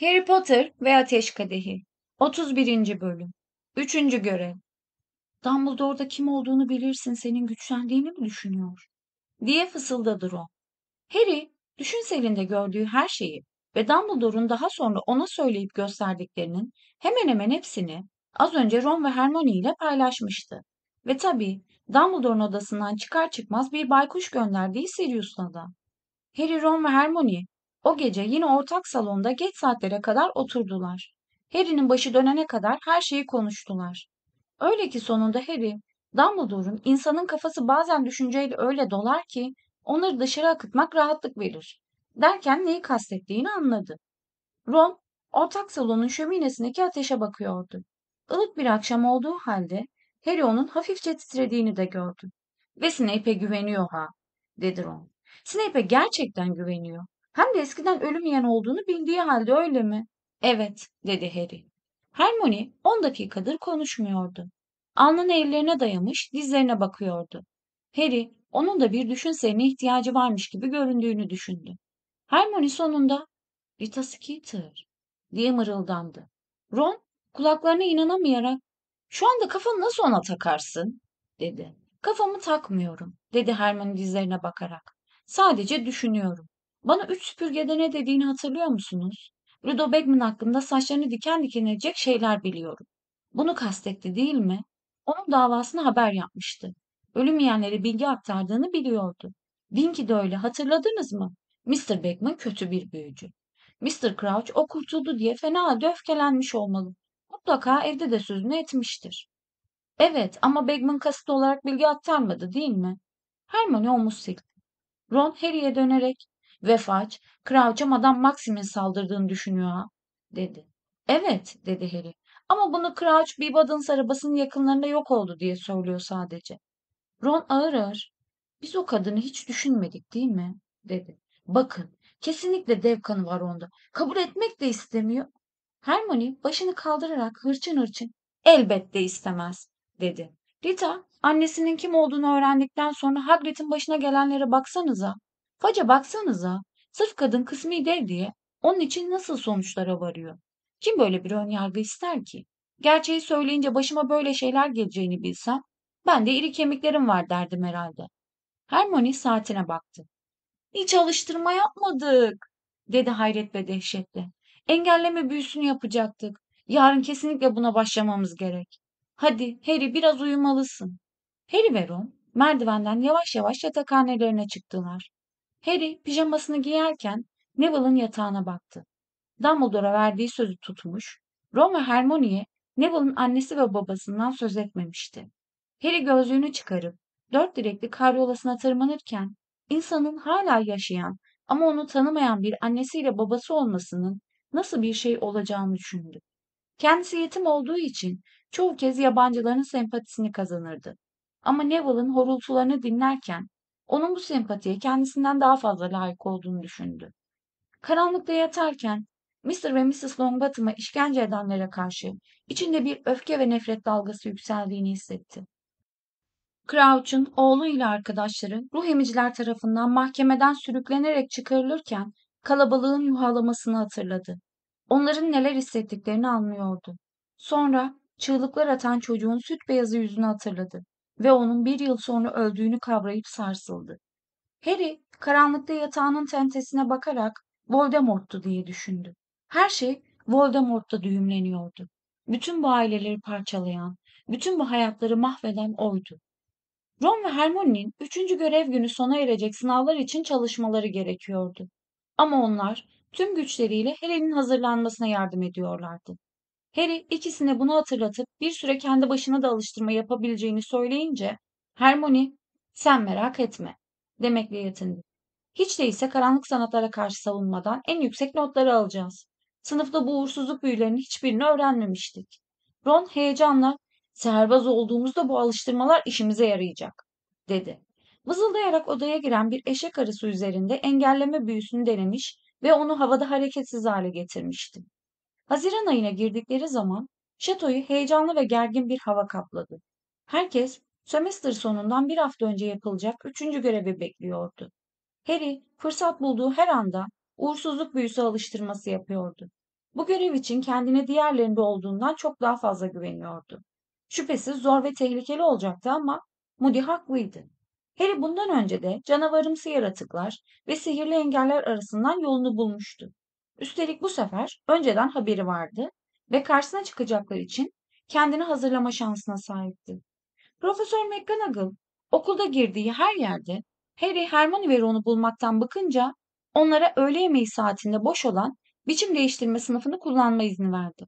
Harry Potter ve Ateş Kadehi 31. Bölüm 3. Görev Dumbledore'da kim olduğunu bilirsin senin güçlendiğini mi düşünüyor? diye fısıldadır o. Harry, düşünselinde gördüğü her şeyi ve Dumbledore'un daha sonra ona söyleyip gösterdiklerinin hemen hemen hepsini az önce Ron ve Hermione ile paylaşmıştı. Ve tabii Dumbledore'un odasından çıkar çıkmaz bir baykuş gönderdiği Sirius'la da. Harry, Ron ve Hermione o gece yine ortak salonda geç saatlere kadar oturdular. Harry'nin başı dönene kadar her şeyi konuştular. Öyle ki sonunda Harry, Dumbledore'un insanın kafası bazen düşünceyle öyle dolar ki onları dışarı akıtmak rahatlık verir. Derken neyi kastettiğini anladı. Ron, ortak salonun şöminesindeki ateşe bakıyordu. Ilık bir akşam olduğu halde Harry onun hafifçe titrediğini de gördü. Ve Snape'e güveniyor ha, dedi Ron. Snape'e gerçekten güveniyor. Hem de eskiden ölüm yiyen olduğunu bildiği halde öyle mi? Evet, dedi Harry. Hermione 10 dakikadır konuşmuyordu. Alnını ellerine dayamış, dizlerine bakıyordu. Harry, onun da bir düşünsene ihtiyacı varmış gibi göründüğünü düşündü. Hermione sonunda Rita Skeeter diye mırıldandı. Ron kulaklarına inanamayarak şu anda kafanı nasıl ona takarsın dedi. Kafamı takmıyorum dedi Hermione dizlerine bakarak. Sadece düşünüyorum. Bana üç süpürgede ne dediğini hatırlıyor musunuz? Rudo Bagman hakkında saçlarını diken diken edecek şeyler biliyorum. Bunu kastetti değil mi? Onun davasını haber yapmıştı. Ölüm yiyenlere bilgi aktardığını biliyordu. Winky de öyle hatırladınız mı? Mr. Beckman kötü bir büyücü. Mr. Crouch o kurtuldu diye fena halde öfkelenmiş olmalı. Mutlaka evde de sözünü etmiştir. Evet ama Beckman kasıtlı olarak bilgi aktarmadı değil mi? Hermione omuz sildi. Ron Harry'e dönerek Vefaç, Crouch'a Madame Maxim'in saldırdığını düşünüyor ha, dedi. Evet, dedi Harry. Ama bunu Crouch, Bebadens arabasının yakınlarında yok oldu diye söylüyor sadece. Ron ağır ağır, biz o kadını hiç düşünmedik değil mi? dedi. Bakın, kesinlikle dev kanı var onda. Kabul etmek de istemiyor. Hermione başını kaldırarak hırçın hırçın, elbette istemez, dedi. Rita, annesinin kim olduğunu öğrendikten sonra Hagrid'in başına gelenlere baksanıza, Hoca baksanıza sırf kadın kısmi dev diye onun için nasıl sonuçlara varıyor? Kim böyle bir ön yargı ister ki? Gerçeği söyleyince başıma böyle şeyler geleceğini bilsem ben de iri kemiklerim var derdim herhalde. Hermione saatine baktı. Hiç alıştırma yapmadık dedi hayret ve dehşetle. Engelleme büyüsünü yapacaktık. Yarın kesinlikle buna başlamamız gerek. Hadi Harry biraz uyumalısın. Harry ve Ron merdivenden yavaş yavaş yatakhanelerine çıktılar. Harry pijamasını giyerken Neville'ın yatağına baktı. Dumbledore'a verdiği sözü tutmuş, Ron ve Hermione'ye Neville'ın annesi ve babasından söz etmemişti. Harry gözlüğünü çıkarıp dört direkli kar karyolasına tırmanırken insanın hala yaşayan ama onu tanımayan bir annesiyle babası olmasının nasıl bir şey olacağını düşündü. Kendisi yetim olduğu için çoğu kez yabancıların sempatisini kazanırdı. Ama Neville'ın horultularını dinlerken onun bu sempatiye kendisinden daha fazla layık olduğunu düşündü. Karanlıkta yatarken Mr. ve Mrs. Longbottom'a işkence edenlere karşı içinde bir öfke ve nefret dalgası yükseldiğini hissetti. Crouch'un oğlu ile arkadaşları ruh emiciler tarafından mahkemeden sürüklenerek çıkarılırken kalabalığın yuhalamasını hatırladı. Onların neler hissettiklerini anlıyordu. Sonra çığlıklar atan çocuğun süt beyazı yüzünü hatırladı ve onun bir yıl sonra öldüğünü kavrayıp sarsıldı. Harry karanlıkta yatağının tentesine bakarak Voldemort'tu diye düşündü. Her şey Voldemort'ta düğümleniyordu. Bütün bu aileleri parçalayan, bütün bu hayatları mahveden oydu. Ron ve Hermione'nin üçüncü görev günü sona erecek sınavlar için çalışmaları gerekiyordu. Ama onlar tüm güçleriyle Harry'nin hazırlanmasına yardım ediyorlardı. Harry ikisine bunu hatırlatıp bir süre kendi başına da alıştırma yapabileceğini söyleyince Hermione sen merak etme demekle yetindi. Hiç değilse karanlık sanatlara karşı savunmadan en yüksek notları alacağız. Sınıfta bu uğursuzluk büyülerinin hiçbirini öğrenmemiştik. Ron heyecanla seherbaz olduğumuzda bu alıştırmalar işimize yarayacak dedi. Vızıldayarak odaya giren bir eşek arısı üzerinde engelleme büyüsünü denemiş ve onu havada hareketsiz hale getirmişti. Haziran ayına girdikleri zaman şatoyu heyecanlı ve gergin bir hava kapladı. Herkes sömestr sonundan bir hafta önce yapılacak üçüncü görevi bekliyordu. Harry fırsat bulduğu her anda uğursuzluk büyüsü alıştırması yapıyordu. Bu görev için kendine diğerlerinde olduğundan çok daha fazla güveniyordu. Şüphesiz zor ve tehlikeli olacaktı ama Moody haklıydı. Harry bundan önce de canavarımsı yaratıklar ve sihirli engeller arasından yolunu bulmuştu. Üstelik bu sefer önceden haberi vardı ve karşısına çıkacaklar için kendini hazırlama şansına sahipti. Profesör McGonagall okulda girdiği her yerde Harry, Hermione ve Ron'u bulmaktan bakınca onlara öğle yemeği saatinde boş olan biçim değiştirme sınıfını kullanma izni verdi.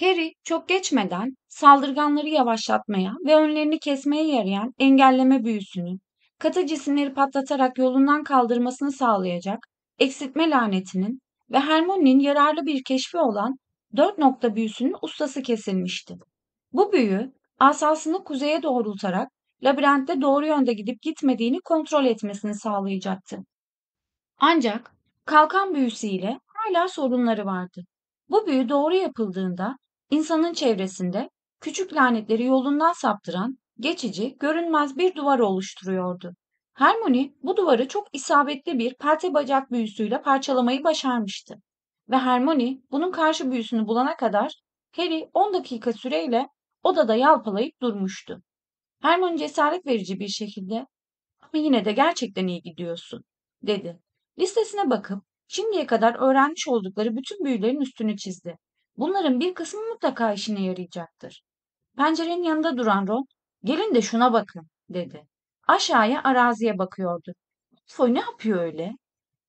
Harry çok geçmeden saldırganları yavaşlatmaya ve önlerini kesmeye yarayan engelleme büyüsünü, katı cisimleri patlatarak yolundan kaldırmasını sağlayacak eksiltme lanetinin ve Hermione'nin yararlı bir keşfi olan dört nokta büyüsünün ustası kesilmişti. Bu büyü asasını kuzeye doğrultarak labirentte doğru yönde gidip gitmediğini kontrol etmesini sağlayacaktı. Ancak kalkan büyüsüyle hala sorunları vardı. Bu büyü doğru yapıldığında insanın çevresinde küçük lanetleri yolundan saptıran geçici, görünmez bir duvar oluşturuyordu. Harmony bu duvarı çok isabetli bir pelte bacak büyüsüyle parçalamayı başarmıştı. Ve Harmony bunun karşı büyüsünü bulana kadar Harry 10 dakika süreyle odada yalpalayıp durmuştu. Hermione cesaret verici bir şekilde ama yine de gerçekten iyi gidiyorsun dedi. Listesine bakıp şimdiye kadar öğrenmiş oldukları bütün büyülerin üstünü çizdi. Bunların bir kısmı mutlaka işine yarayacaktır. Pencerenin yanında duran Ron, gelin de şuna bakın dedi. Aşağıya araziye bakıyordu. Malfoy ne yapıyor öyle?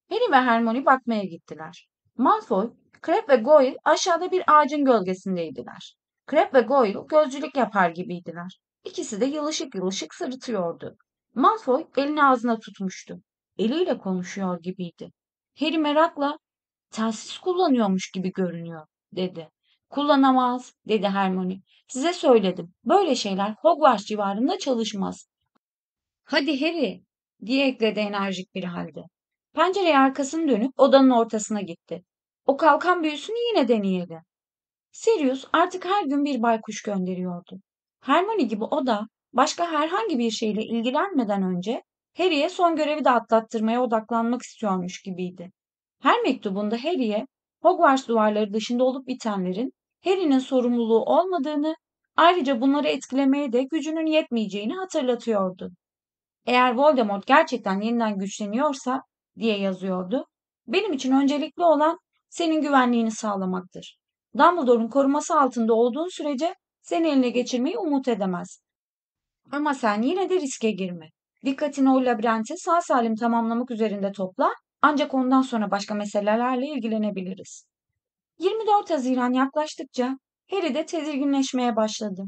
Harry ve Hermione bakmaya gittiler. Malfoy, Crab ve Goyle aşağıda bir ağacın gölgesindeydiler. Crab ve Goyle gözcülük yapar gibiydiler. İkisi de yılışık yılışık sırıtıyordu. Malfoy elini ağzına tutmuştu. Eliyle konuşuyor gibiydi. Harry merakla telsiz kullanıyormuş gibi görünüyor dedi. Kullanamaz dedi Hermione. Size söyledim. Böyle şeyler Hogwarts civarında çalışmaz. Hadi Harry diye ekledi enerjik bir halde. Pencereye arkasını dönüp odanın ortasına gitti. O kalkan büyüsünü yine deneyelim. Sirius artık her gün bir baykuş gönderiyordu. Hermione gibi o da başka herhangi bir şeyle ilgilenmeden önce Harry'e son görevi de atlattırmaya odaklanmak istiyormuş gibiydi. Her mektubunda Harry'e Hogwarts duvarları dışında olup bitenlerin Harry'nin sorumluluğu olmadığını, ayrıca bunları etkilemeye de gücünün yetmeyeceğini hatırlatıyordu. Eğer Voldemort gerçekten yeniden güçleniyorsa diye yazıyordu. Benim için öncelikli olan senin güvenliğini sağlamaktır. Dumbledore'un koruması altında olduğun sürece seni eline geçirmeyi umut edemez. Ama sen yine de riske girme. Dikkatini o labirenti sağ salim tamamlamak üzerinde topla ancak ondan sonra başka meselelerle ilgilenebiliriz. 24 Haziran yaklaştıkça Harry de tedirginleşmeye başladı.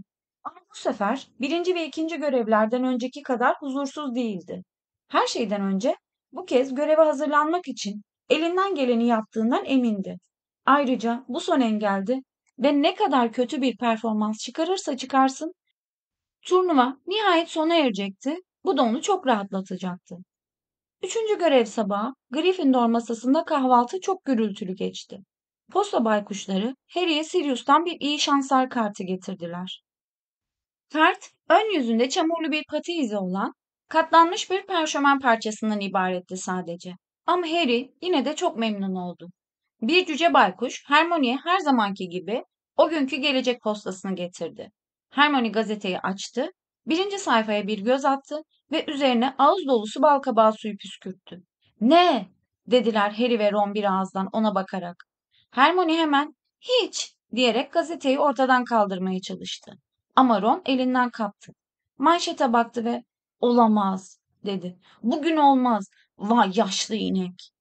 Bu sefer birinci ve ikinci görevlerden önceki kadar huzursuz değildi. Her şeyden önce bu kez göreve hazırlanmak için elinden geleni yaptığından emindi. Ayrıca bu son engeldi ve ne kadar kötü bir performans çıkarırsa çıkarsın turnuva nihayet sona erecekti. Bu da onu çok rahatlatacaktı. Üçüncü görev sabahı Gryffindor masasında kahvaltı çok gürültülü geçti. Posta baykuşları Harry'e Sirius'tan bir iyi şanslar kartı getirdiler. Tart, ön yüzünde çamurlu bir pati izi olan katlanmış bir perşömen parçasından ibaretti sadece. Ama Harry yine de çok memnun oldu. Bir cüce baykuş Hermione'ye her zamanki gibi o günkü gelecek postasını getirdi. Hermione gazeteyi açtı, birinci sayfaya bir göz attı ve üzerine ağız dolusu balkabağı suyu püskürttü. Ne? dediler Harry ve Ron bir ağızdan ona bakarak. Hermione hemen hiç diyerek gazeteyi ortadan kaldırmaya çalıştı. Ama Ron elinden kaptı. Manşete baktı ve olamaz dedi. Bugün olmaz. Vay yaşlı inek.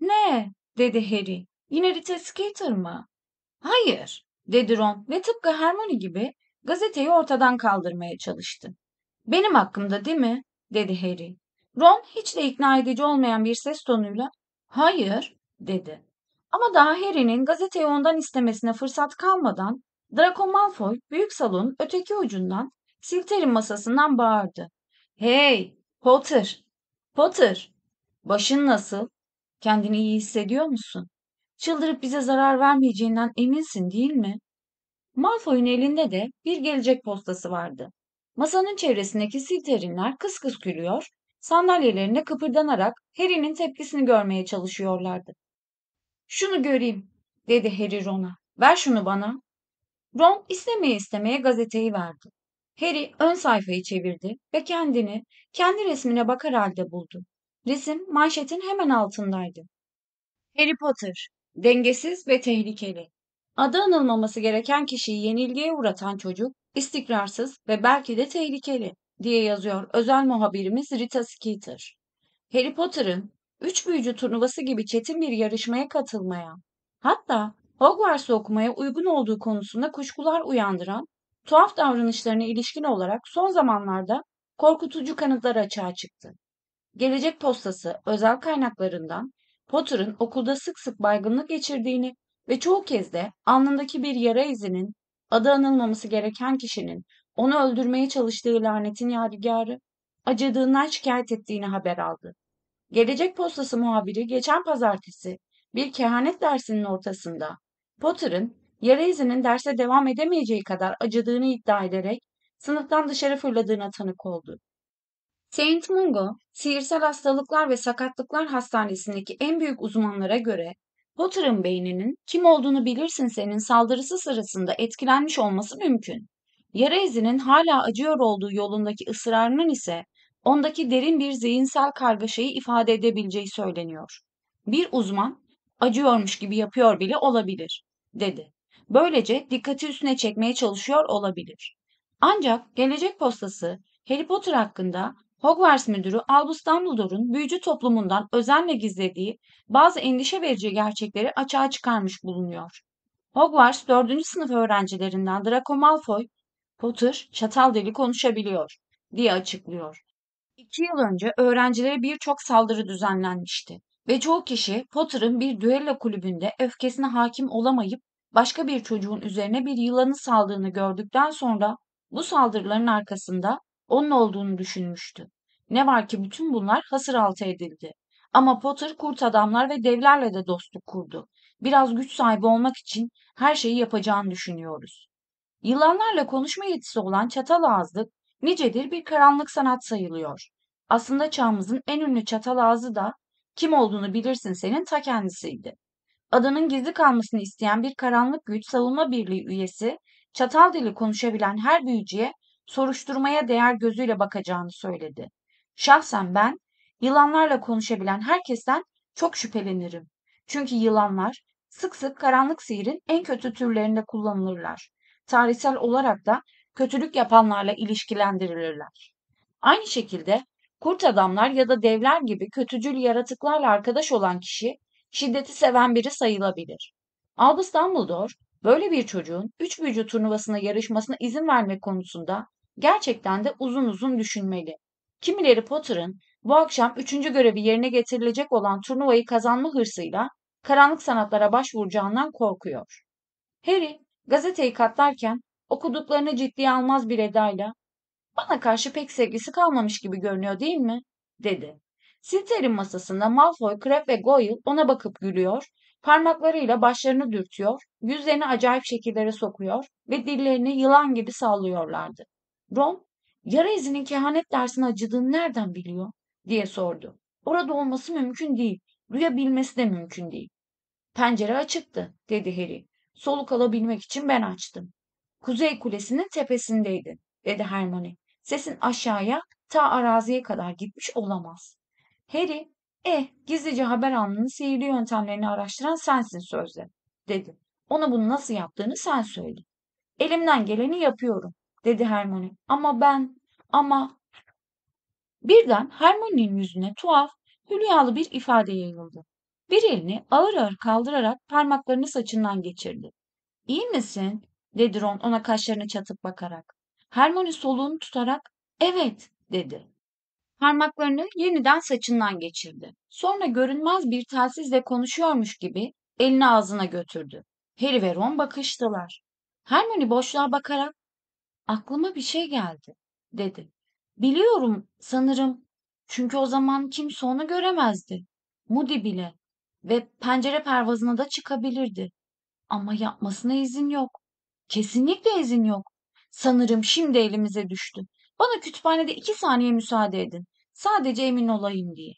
Ne? dedi Harry. Yine Rita Skeeter mı? Hayır dedi Ron ve tıpkı Hermione gibi gazeteyi ortadan kaldırmaya çalıştı. Benim hakkımda değil mi? dedi Harry. Ron hiç de ikna edici olmayan bir ses tonuyla hayır dedi. Ama daha Harry'nin gazeteyi ondan istemesine fırsat kalmadan Draco Malfoy büyük salonun öteki ucundan Slytherin masasından bağırdı. Hey Potter! Potter! Başın nasıl? Kendini iyi hissediyor musun? Çıldırıp bize zarar vermeyeceğinden eminsin değil mi? Malfoy'un elinde de bir gelecek postası vardı. Masanın çevresindeki Slytherinler kıs kıs gülüyor, sandalyelerinde kıpırdanarak Harry'nin tepkisini görmeye çalışıyorlardı. Şunu göreyim, dedi Harry Ron'a. Ver şunu bana. Ron istemeye istemeye gazeteyi verdi. Harry ön sayfayı çevirdi ve kendini kendi resmine bakar halde buldu. Resim manşetin hemen altındaydı. Harry Potter, dengesiz ve tehlikeli. Adı anılmaması gereken kişiyi yenilgiye uğratan çocuk, istikrarsız ve belki de tehlikeli diye yazıyor özel muhabirimiz Rita Skeeter. Harry Potter'ın üç büyücü turnuvası gibi çetin bir yarışmaya katılmaya, hatta Hogwarts okumaya uygun olduğu konusunda kuşkular uyandıran, tuhaf davranışlarına ilişkin olarak son zamanlarda korkutucu kanıtlar açığa çıktı. Gelecek Postası özel kaynaklarından Potter'ın okulda sık sık baygınlık geçirdiğini ve çoğu kez de alnındaki bir yara izinin adı anılmaması gereken kişinin onu öldürmeye çalıştığı lanetin yadigarı acıdığından şikayet ettiğini haber aldı. Gelecek Postası muhabiri geçen pazartesi bir kehanet dersinin ortasında Potter'ın yara izinin derse devam edemeyeceği kadar acıdığını iddia ederek sınıftan dışarı fırladığına tanık oldu. Saint Mungo, Sihirsel Hastalıklar ve Sakatlıklar Hastanesi'ndeki en büyük uzmanlara göre Potter'ın beyninin kim olduğunu bilirsin senin saldırısı sırasında etkilenmiş olması mümkün. Yara izinin hala acıyor olduğu yolundaki ısrarının ise ondaki derin bir zihinsel kargaşayı ifade edebileceği söyleniyor. Bir uzman, acıyormuş gibi yapıyor bile olabilir, dedi. Böylece dikkati üstüne çekmeye çalışıyor olabilir. Ancak Gelecek Postası Harry Potter hakkında Hogwarts müdürü Albus Dumbledore'un büyücü toplumundan özenle gizlediği bazı endişe verici gerçekleri açığa çıkarmış bulunuyor. Hogwarts 4. sınıf öğrencilerinden Draco Malfoy, Potter çatal deli konuşabiliyor diye açıklıyor. İki yıl önce öğrencilere birçok saldırı düzenlenmişti. Ve çoğu kişi Potter'ın bir düello kulübünde öfkesine hakim olamayıp başka bir çocuğun üzerine bir yılanı saldığını gördükten sonra bu saldırıların arkasında onun olduğunu düşünmüştü. Ne var ki bütün bunlar hasır altı edildi. Ama Potter kurt adamlar ve devlerle de dostluk kurdu. Biraz güç sahibi olmak için her şeyi yapacağını düşünüyoruz. Yılanlarla konuşma yetisi olan çatal ağızlık nicedir bir karanlık sanat sayılıyor. Aslında çağımızın en ünlü çatal ağzı da kim olduğunu bilirsin senin ta kendisiydi. Adanın gizli kalmasını isteyen bir karanlık güç savunma birliği üyesi çatal dili konuşabilen her büyücüye soruşturmaya değer gözüyle bakacağını söyledi. Şahsen ben yılanlarla konuşabilen herkesten çok şüphelenirim. Çünkü yılanlar sık sık karanlık sihirin en kötü türlerinde kullanılırlar. Tarihsel olarak da kötülük yapanlarla ilişkilendirilirler. Aynı şekilde Kurt adamlar ya da devler gibi kötücül yaratıklarla arkadaş olan kişi şiddeti seven biri sayılabilir. Albus Dumbledore böyle bir çocuğun üç büyücü turnuvasına yarışmasına izin vermek konusunda gerçekten de uzun uzun düşünmeli. Kimileri Potter'ın bu akşam üçüncü görevi yerine getirilecek olan turnuvayı kazanma hırsıyla karanlık sanatlara başvuracağından korkuyor. Harry gazeteyi katlarken okuduklarını ciddiye almaz bir edayla bana karşı pek sevgisi kalmamış gibi görünüyor değil mi? dedi. Slytherin masasında Malfoy, Crabbe ve Goyle ona bakıp gülüyor, parmaklarıyla başlarını dürtüyor, yüzlerini acayip şekillere sokuyor ve dillerini yılan gibi sallıyorlardı. Ron, yara izinin kehanet dersine acıdığını nereden biliyor? diye sordu. Orada olması mümkün değil, rüya bilmesi de mümkün değil. Pencere açıktı, dedi Harry. Soluk alabilmek için ben açtım. Kuzey Kulesi'nin tepesindeydi, dedi Hermione. Sesin aşağıya ta araziye kadar gitmiş olamaz. Harry, eh gizlice haber almanın sihirli yöntemlerini araştıran sensin sözde, dedi. Ona bunu nasıl yaptığını sen söyle. Elimden geleni yapıyorum, dedi Hermione. Ama ben, ama... Birden Hermione'nin yüzüne tuhaf, hülyalı bir ifade yayıldı. Bir elini ağır ağır kaldırarak parmaklarını saçından geçirdi. İyi misin? dedi Ron ona kaşlarını çatıp bakarak. Hermione soluğunu tutarak evet dedi. Parmaklarını yeniden saçından geçirdi. Sonra görünmez bir telsizle konuşuyormuş gibi elini ağzına götürdü. Harry ve Ron bakıştılar. Hermione boşluğa bakarak aklıma bir şey geldi dedi. Biliyorum sanırım çünkü o zaman kimse onu göremezdi. Moody bile ve pencere pervazına da çıkabilirdi. Ama yapmasına izin yok. Kesinlikle izin yok. Sanırım şimdi elimize düştü. Bana kütüphanede iki saniye müsaade edin. Sadece emin olayım diye.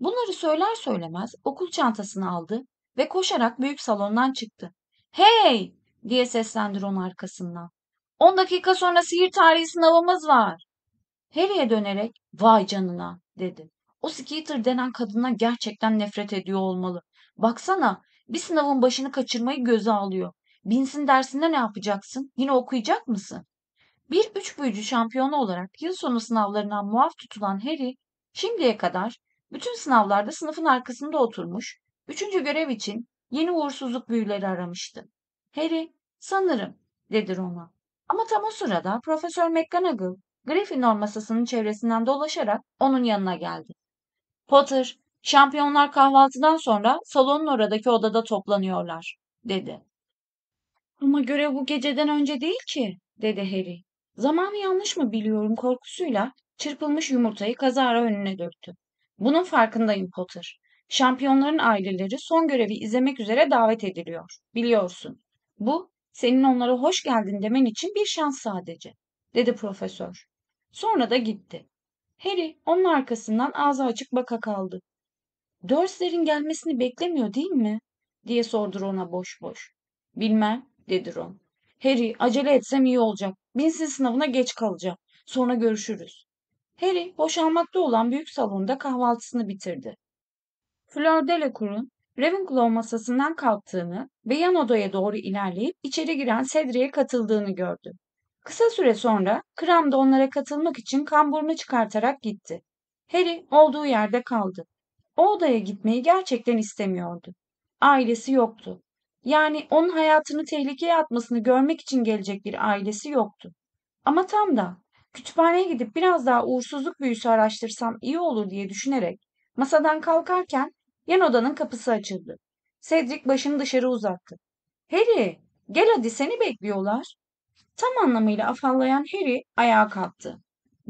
Bunları söyler söylemez okul çantasını aldı ve koşarak büyük salondan çıktı. Hey! diye seslendi Ron arkasından. On dakika sonra sihir tarihi sınavımız var. Harry'e dönerek vay canına dedi. O Skeeter denen kadına gerçekten nefret ediyor olmalı. Baksana bir sınavın başını kaçırmayı göze alıyor. Binsin dersinde ne yapacaksın? Yine okuyacak mısın? Bir üç büyücü şampiyonu olarak yıl sonu sınavlarından muaf tutulan Harry, şimdiye kadar bütün sınavlarda sınıfın arkasında oturmuş, üçüncü görev için yeni uğursuzluk büyüleri aramıştı. Harry, sanırım, dedi Ron'a. Ama tam o sırada Profesör McGonagall, Gryffindor masasının çevresinden dolaşarak onun yanına geldi. Potter, şampiyonlar kahvaltıdan sonra salonun oradaki odada toplanıyorlar, dedi. Ama görev bu geceden önce değil ki, dedi Harry. Zamanı yanlış mı biliyorum korkusuyla çırpılmış yumurtayı kazara önüne döktü. Bunun farkındayım Potter. Şampiyonların aileleri son görevi izlemek üzere davet ediliyor. Biliyorsun. Bu senin onlara hoş geldin demen için bir şans sadece, dedi profesör. Sonra da gitti. Harry onun arkasından ağzı açık baka kaldı. Dörslerin gelmesini beklemiyor değil mi? diye sordu Ron'a boş boş. Bilmem, dedi Ron. Harry acele etsem iyi olacak. Binsin sınavına geç kalacağım. Sonra görüşürüz. Harry boşalmakta olan büyük salonda kahvaltısını bitirdi. Fleur Delacour'un Ravenclaw masasından kalktığını ve yan odaya doğru ilerleyip içeri giren Cedric'e katıldığını gördü. Kısa süre sonra Kram da onlara katılmak için kamburunu çıkartarak gitti. Harry olduğu yerde kaldı. O odaya gitmeyi gerçekten istemiyordu. Ailesi yoktu yani onun hayatını tehlikeye atmasını görmek için gelecek bir ailesi yoktu. Ama tam da kütüphaneye gidip biraz daha uğursuzluk büyüsü araştırsam iyi olur diye düşünerek masadan kalkarken yan odanın kapısı açıldı. Cedric başını dışarı uzattı. Harry gel hadi seni bekliyorlar. Tam anlamıyla afallayan Harry ayağa kalktı.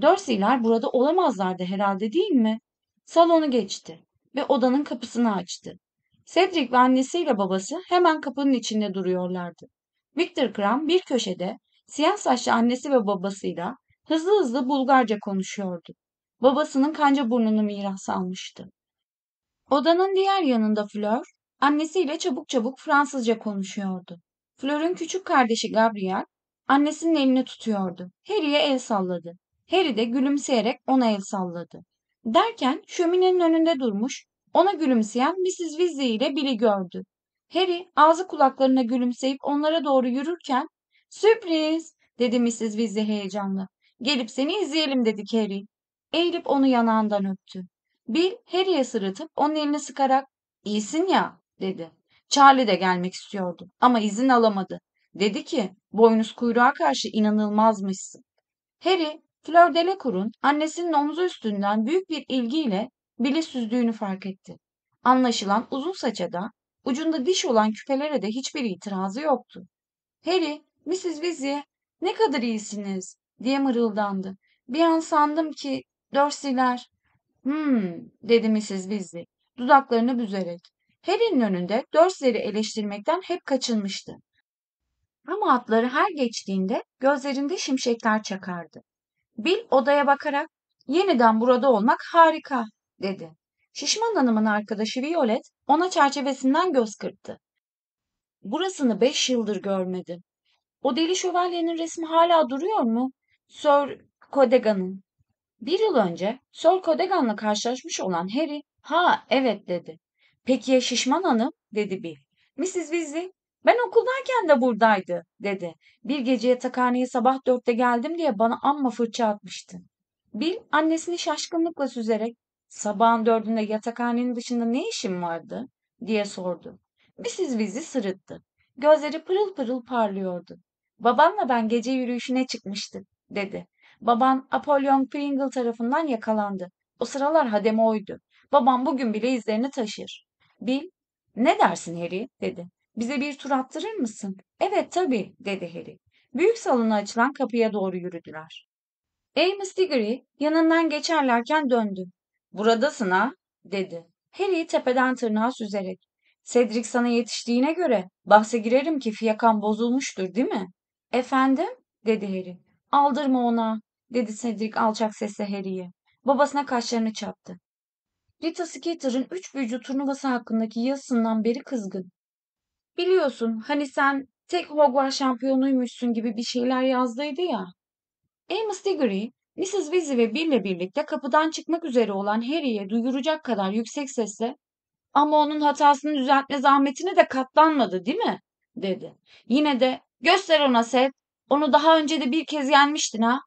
Dursley'ler burada olamazlardı herhalde değil mi? Salonu geçti ve odanın kapısını açtı. Cedric ve annesiyle babası hemen kapının içinde duruyorlardı. Victor Kram bir köşede siyah saçlı annesi ve babasıyla hızlı hızlı Bulgarca konuşuyordu. Babasının kanca burnunu miras almıştı. Odanın diğer yanında Fleur, annesiyle çabuk çabuk Fransızca konuşuyordu. Fleur'ün küçük kardeşi Gabriel, annesinin elini tutuyordu. Harry'e el salladı. Harry de gülümseyerek ona el salladı. Derken şöminenin önünde durmuş ona gülümseyen Mrs. Weasley ile Bill'i gördü. Harry ağzı kulaklarına gülümseyip onlara doğru yürürken ''Sürpriz!'' dedi Mrs. Weasley heyecanla. ''Gelip seni izleyelim'' dedi Harry. Eğilip onu yanağından öptü. Bill Harry'e sırıtıp onun elini sıkarak ''İyisin ya'' dedi. Charlie de gelmek istiyordu ama izin alamadı. Dedi ki boynuz kuyruğa karşı inanılmazmışsın. Harry, Fleur Delacour'un annesinin omzu üstünden büyük bir ilgiyle bile süzdüğünü fark etti. Anlaşılan uzun saça da, ucunda diş olan küpelere de hiçbir itirazı yoktu. Harry, Mrs. Weasley'e ne kadar iyisiniz diye mırıldandı. Bir an sandım ki Dursley'ler. Hmm dedi Mrs. Weasley dudaklarını büzerek. Harry'nin önünde Dursley'leri eleştirmekten hep kaçınmıştı. Ama atları her geçtiğinde gözlerinde şimşekler çakardı. Bill odaya bakarak yeniden burada olmak harika dedi. Şişman hanımın arkadaşı Violet ona çerçevesinden göz kırptı. Burasını beş yıldır görmedim. O deli şövalyenin resmi hala duruyor mu? Sir Codegan'ın. Bir yıl önce Sir Codegan'la karşılaşmış olan Harry, ha evet dedi. Peki ya şişman hanım? dedi Bill. Mrs. Weasley, ben okuldayken de buradaydı dedi. Bir gece yatakhaneye sabah dörtte geldim diye bana amma fırça atmıştı. Bill annesini şaşkınlıkla süzerek Sabahın dördünde yatakhanenin dışında ne işin vardı? diye sordu. Mrs. Weasley sırıttı. Gözleri pırıl pırıl parlıyordu. Babanla ben gece yürüyüşüne çıkmıştık, dedi. Baban Apollyon Pringle tarafından yakalandı. O sıralar hademe oydu. Babam bugün bile izlerini taşır. Bil. ne dersin Harry, dedi. Bize bir tur attırır mısın? Evet tabii, dedi Harry. Büyük salona açılan kapıya doğru yürüdüler. Amos Diggory yanından geçerlerken döndü. Buradasın ha, dedi. Harry tepeden tırnağa süzerek. Cedric sana yetiştiğine göre bahse girerim ki fiyakan bozulmuştur değil mi? Efendim, dedi Harry. Aldırma ona, dedi Cedric alçak sesle Harry'ye. Babasına kaşlarını çattı. Rita Skeeter'ın üç büyücü turnuvası hakkındaki yazısından beri kızgın. Biliyorsun hani sen tek Hogwarts şampiyonuymuşsun gibi bir şeyler yazdıydı ya. Amos Diggory Mrs. Weasley ve Bill'le birlikte kapıdan çıkmak üzere olan Harry'e duyuracak kadar yüksek sesle ''Ama onun hatasını düzeltme zahmetine de katlanmadı değil mi?'' dedi. Yine de ''Göster ona Seth, onu daha önce de bir kez yenmiştin ha.''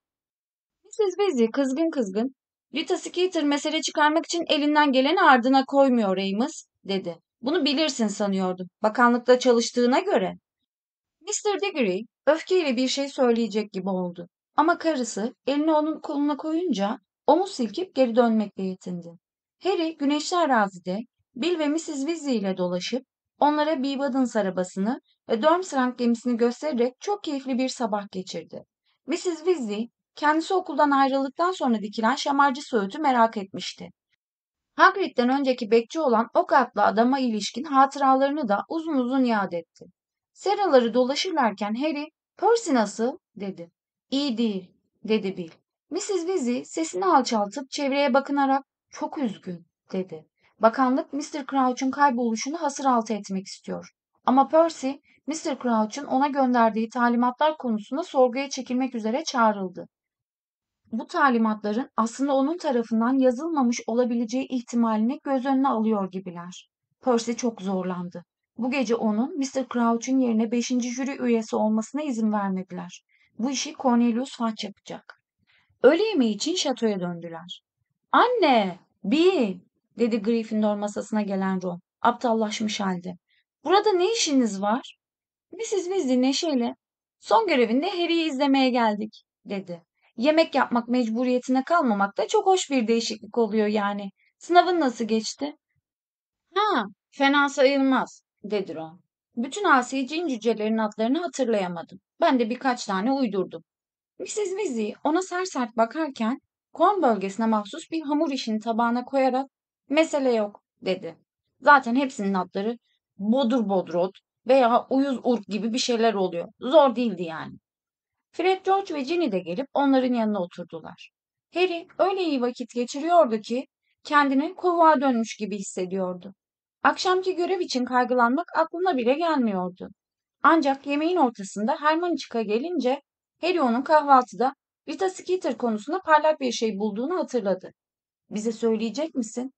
Mrs. Weasley kızgın kızgın ''Rita Skeeter mesele çıkarmak için elinden geleni ardına koymuyor Amos'' dedi. ''Bunu bilirsin sanıyordum, bakanlıkta çalıştığına göre.'' Mr. Diggory öfkeyle bir şey söyleyecek gibi oldu. Ama karısı elini onun koluna koyunca omuz silkip geri dönmekle yetindi. Harry güneşli arazide Bill ve Mrs. Weasley ile dolaşıp onlara Beebad'ın arabasını ve Durmstrang gemisini göstererek çok keyifli bir sabah geçirdi. Mrs. Weasley kendisi okuldan ayrıldıktan sonra dikilen şamarcı söğütü merak etmişti. Hagrid'den önceki bekçi olan ok adlı adama ilişkin hatıralarını da uzun uzun yad etti. Seraları dolaşırlarken Harry, Percy nasıl? dedi. İyi değil, dedi Bill. Mrs. Vizzy sesini alçaltıp çevreye bakınarak çok üzgün, dedi. Bakanlık Mr. Crouch'un kayboluşunu hasır altı etmek istiyor. Ama Percy, Mr. Crouch'un ona gönderdiği talimatlar konusunda sorguya çekilmek üzere çağrıldı. Bu talimatların aslında onun tarafından yazılmamış olabileceği ihtimalini göz önüne alıyor gibiler. Percy çok zorlandı. Bu gece onun Mr. Crouch'un yerine 5. jüri üyesi olmasına izin vermediler. Bu işi Cornelius Fudge yapacak. Öğle yemeği için şatoya döndüler. Anne, bir dedi Gryffindor masasına gelen Ron aptallaşmış halde. Burada ne işiniz var? Mrs. Weasley neşeyle son görevinde Harry'i izlemeye geldik dedi. Yemek yapmak mecburiyetine kalmamak da çok hoş bir değişiklik oluyor yani. Sınavın nasıl geçti? Ha, fena sayılmaz dedi Ron. Bütün asi cin cücelerin adlarını hatırlayamadım. Ben de birkaç tane uydurdum. Mrs. Vizi, ona sert sert bakarken Kon bölgesine mahsus bir hamur işini tabağına koyarak mesele yok dedi. Zaten hepsinin adları bodur bodrot veya uyuz urk gibi bir şeyler oluyor. Zor değildi yani. Fred, George ve Ginny de gelip onların yanına oturdular. Harry öyle iyi vakit geçiriyordu ki kendini kovuğa dönmüş gibi hissediyordu. Akşamki görev için kaygılanmak aklına bile gelmiyordu. Ancak yemeğin ortasında Herman çıka gelince Helio'nun kahvaltıda Rita Skeeter konusunda parlak bir şey bulduğunu hatırladı. Bize söyleyecek misin?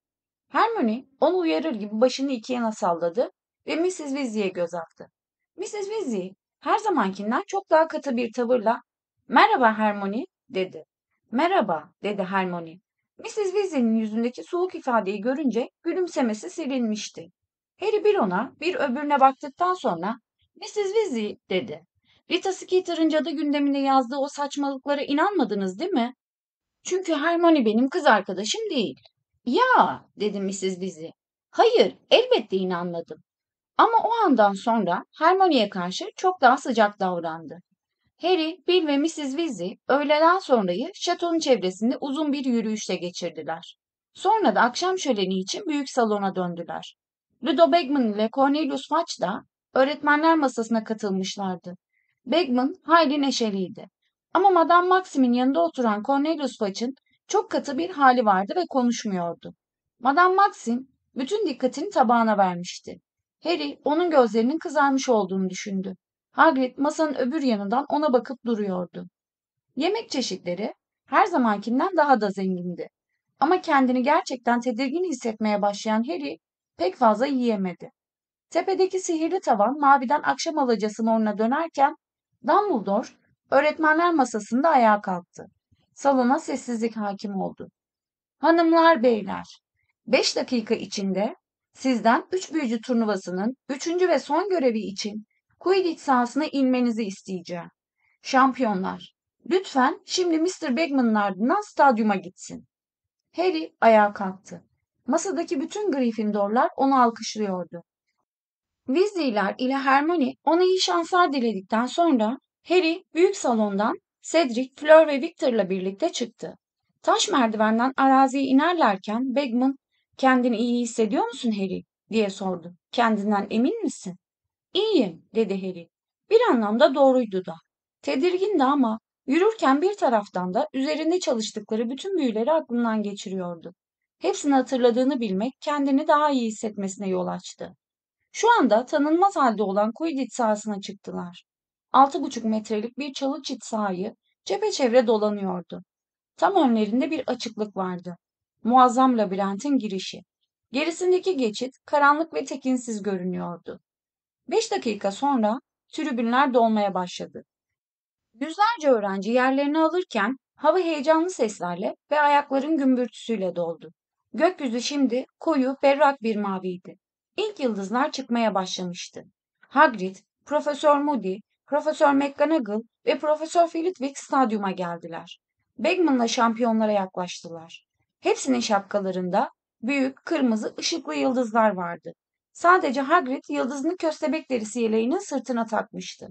Hermione onu uyarır gibi başını iki yana salladı ve Mrs. Weasley'e göz attı. Mrs. Weasley her zamankinden çok daha katı bir tavırla ''Merhaba Hermione'' dedi. ''Merhaba'' dedi Hermione. Mrs. Weasley'nin yüzündeki soğuk ifadeyi görünce gülümsemesi silinmişti. Harry bir ona bir öbürüne baktıktan sonra Mrs. Vizi dedi. Rita Skeeter'ın cadı gündemine yazdığı o saçmalıklara inanmadınız değil mi? Çünkü Hermione benim kız arkadaşım değil. Ya dedi Mrs. Vizi. Hayır elbette inanmadım. Ama o andan sonra Hermione'ye karşı çok daha sıcak davrandı. Harry, Bill ve Mrs. Weasley öğleden sonrayı şatonun çevresinde uzun bir yürüyüşle geçirdiler. Sonra da akşam şöleni için büyük salona döndüler. Ludo Bagman ile Cornelius Fudge da öğretmenler masasına katılmışlardı. Bagman hayli neşeliydi. Ama Madame Maxim'in yanında oturan Cornelius Fudge'ın çok katı bir hali vardı ve konuşmuyordu. Madame Maxim bütün dikkatini tabağına vermişti. Harry onun gözlerinin kızarmış olduğunu düşündü. Hagrid masanın öbür yanından ona bakıp duruyordu. Yemek çeşitleri her zamankinden daha da zengindi. Ama kendini gerçekten tedirgin hissetmeye başlayan Harry pek fazla yiyemedi. Tepedeki sihirli tavan maviden akşam alacası moruna dönerken Dumbledore öğretmenler masasında ayağa kalktı. Salona sessizlik hakim oldu. Hanımlar, beyler, beş dakika içinde sizden üç büyücü turnuvasının üçüncü ve son görevi için Quidditch sahasına inmenizi isteyeceğim. Şampiyonlar, lütfen şimdi Mr. Bagman'ın ardından stadyuma gitsin. Harry ayağa kalktı. Masadaki bütün Gryffindorlar onu alkışlıyordu. Weasley'ler ile Hermione ona iyi şanslar diledikten sonra Harry büyük salondan Cedric, Fleur ve Victor'la birlikte çıktı. Taş merdivenden araziye inerlerken Bagman kendini iyi hissediyor musun Harry diye sordu. Kendinden emin misin? İyiyim dedi Harry. Bir anlamda doğruydu da. Tedirgindi ama yürürken bir taraftan da üzerinde çalıştıkları bütün büyüleri aklından geçiriyordu. Hepsini hatırladığını bilmek kendini daha iyi hissetmesine yol açtı. Şu anda tanınmaz halde olan koyu iç sahasına çıktılar. 6,5 metrelik bir çalı çit sahayı çepeçevre dolanıyordu. Tam önlerinde bir açıklık vardı. Muazzam labirentin girişi. Gerisindeki geçit karanlık ve tekinsiz görünüyordu. Beş dakika sonra tribünler dolmaya başladı. Yüzlerce öğrenci yerlerini alırken hava heyecanlı seslerle ve ayakların gümbürtüsüyle doldu. Gökyüzü şimdi koyu, berrak bir maviydi ilk yıldızlar çıkmaya başlamıştı. Hagrid, Profesör Moody, Profesör McGonagall ve Profesör Flitwick stadyuma geldiler. Bagman'la şampiyonlara yaklaştılar. Hepsinin şapkalarında büyük kırmızı ışıklı yıldızlar vardı. Sadece Hagrid yıldızını köstebek derisi yeleğinin sırtına takmıştı.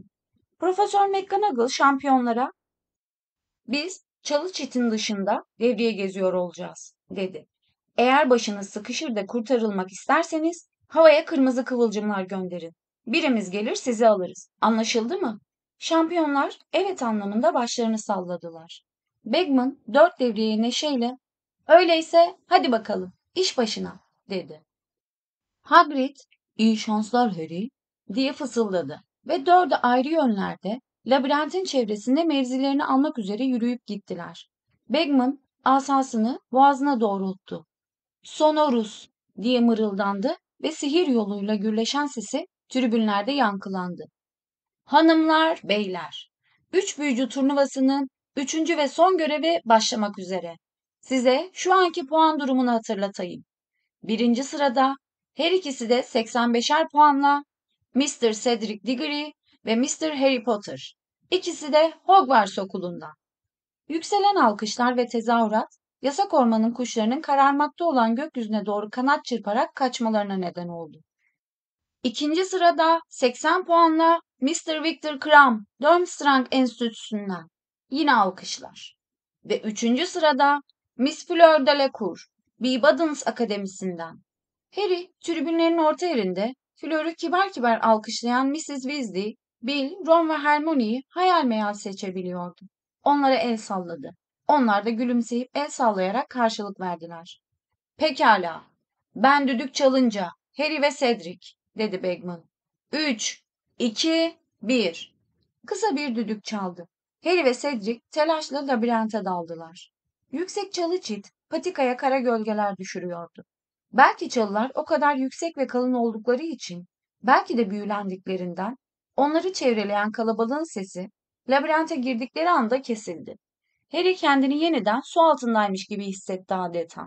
Profesör McGonagall şampiyonlara ''Biz çalı çitin dışında devriye geziyor olacağız.'' dedi. ''Eğer başınız sıkışır da kurtarılmak isterseniz Havaya kırmızı kıvılcımlar gönderin. Birimiz gelir sizi alırız. Anlaşıldı mı? Şampiyonlar evet anlamında başlarını salladılar. Bagman dört devreye neşeyle öyleyse hadi bakalım iş başına dedi. Hagrid iyi şanslar Harry diye fısıldadı ve dördü ayrı yönlerde labirentin çevresinde mevzilerini almak üzere yürüyüp gittiler. Bagman asasını boğazına doğrulttu. Sonorus diye mırıldandı ve sihir yoluyla gürleşen sesi tribünlerde yankılandı. Hanımlar, beyler, üç büyücü turnuvasının üçüncü ve son görevi başlamak üzere. Size şu anki puan durumunu hatırlatayım. Birinci sırada her ikisi de 85'er puanla Mr. Cedric Diggory ve Mr. Harry Potter. İkisi de Hogwarts okulundan. Yükselen alkışlar ve tezahürat Yasak ormanın kuşlarının kararmakta olan gökyüzüne doğru kanat çırparak kaçmalarına neden oldu. İkinci sırada 80 puanla Mr. Victor Kram, Durmstrang Enstitüsü'nden yine alkışlar. Ve üçüncü sırada Miss Fleur Delacour, Bibadens Akademisi'nden. Harry tribünlerin orta yerinde Fleur'ü kiber kiber alkışlayan Mrs. Weasley, Bill, Ron ve Hermione'yi hayal meyal seçebiliyordu. Onlara el salladı. Onlar da gülümseyip el sallayarak karşılık verdiler. Pekala. Ben düdük çalınca Harry ve Cedric dedi Bagman. Üç, iki, bir. Kısa bir düdük çaldı. Harry ve Cedric telaşla labirente daldılar. Yüksek çalı çit patikaya kara gölgeler düşürüyordu. Belki çalılar o kadar yüksek ve kalın oldukları için, belki de büyülendiklerinden, onları çevreleyen kalabalığın sesi labirente girdikleri anda kesildi. Harry kendini yeniden su altındaymış gibi hissetti adeta.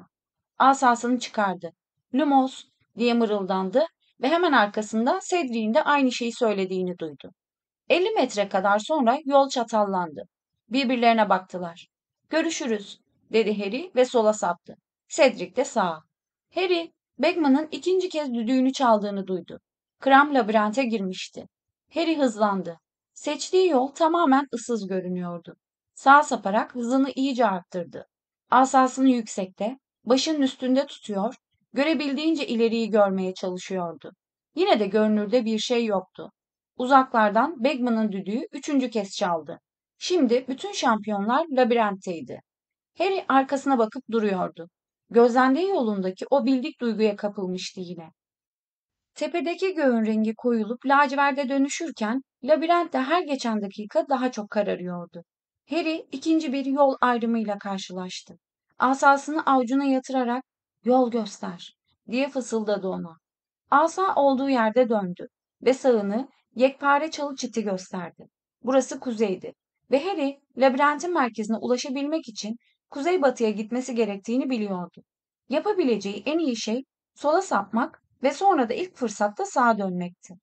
Asasını çıkardı. Lumos diye mırıldandı ve hemen arkasında Cedric'in de aynı şeyi söylediğini duydu. 50 metre kadar sonra yol çatallandı. Birbirlerine baktılar. Görüşürüz dedi Harry ve sola saptı. Cedric de sağa. Harry, Bagman'ın ikinci kez düdüğünü çaldığını duydu. Kram labirente girmişti. Harry hızlandı. Seçtiği yol tamamen ıssız görünüyordu. Sağ saparak hızını iyice arttırdı. Asasını yüksekte, başının üstünde tutuyor, görebildiğince ileriyi görmeye çalışıyordu. Yine de görünürde bir şey yoktu. Uzaklardan Begman'ın düdüğü üçüncü kez çaldı. Şimdi bütün şampiyonlar labirentteydi. Harry arkasına bakıp duruyordu. Gözlendiği yolundaki o bildik duyguya kapılmıştı yine. Tepedeki göğün rengi koyulup laciverde dönüşürken labirentte her geçen dakika daha çok kararıyordu. Harry ikinci bir yol ayrımıyla karşılaştı. Asasını avcuna yatırarak yol göster diye fısıldadı ona. Asa olduğu yerde döndü ve sağını yekpare çalı çiti gösterdi. Burası kuzeydi ve Harry labirentin merkezine ulaşabilmek için kuzeybatıya gitmesi gerektiğini biliyordu. Yapabileceği en iyi şey sola sapmak ve sonra da ilk fırsatta sağa dönmekti.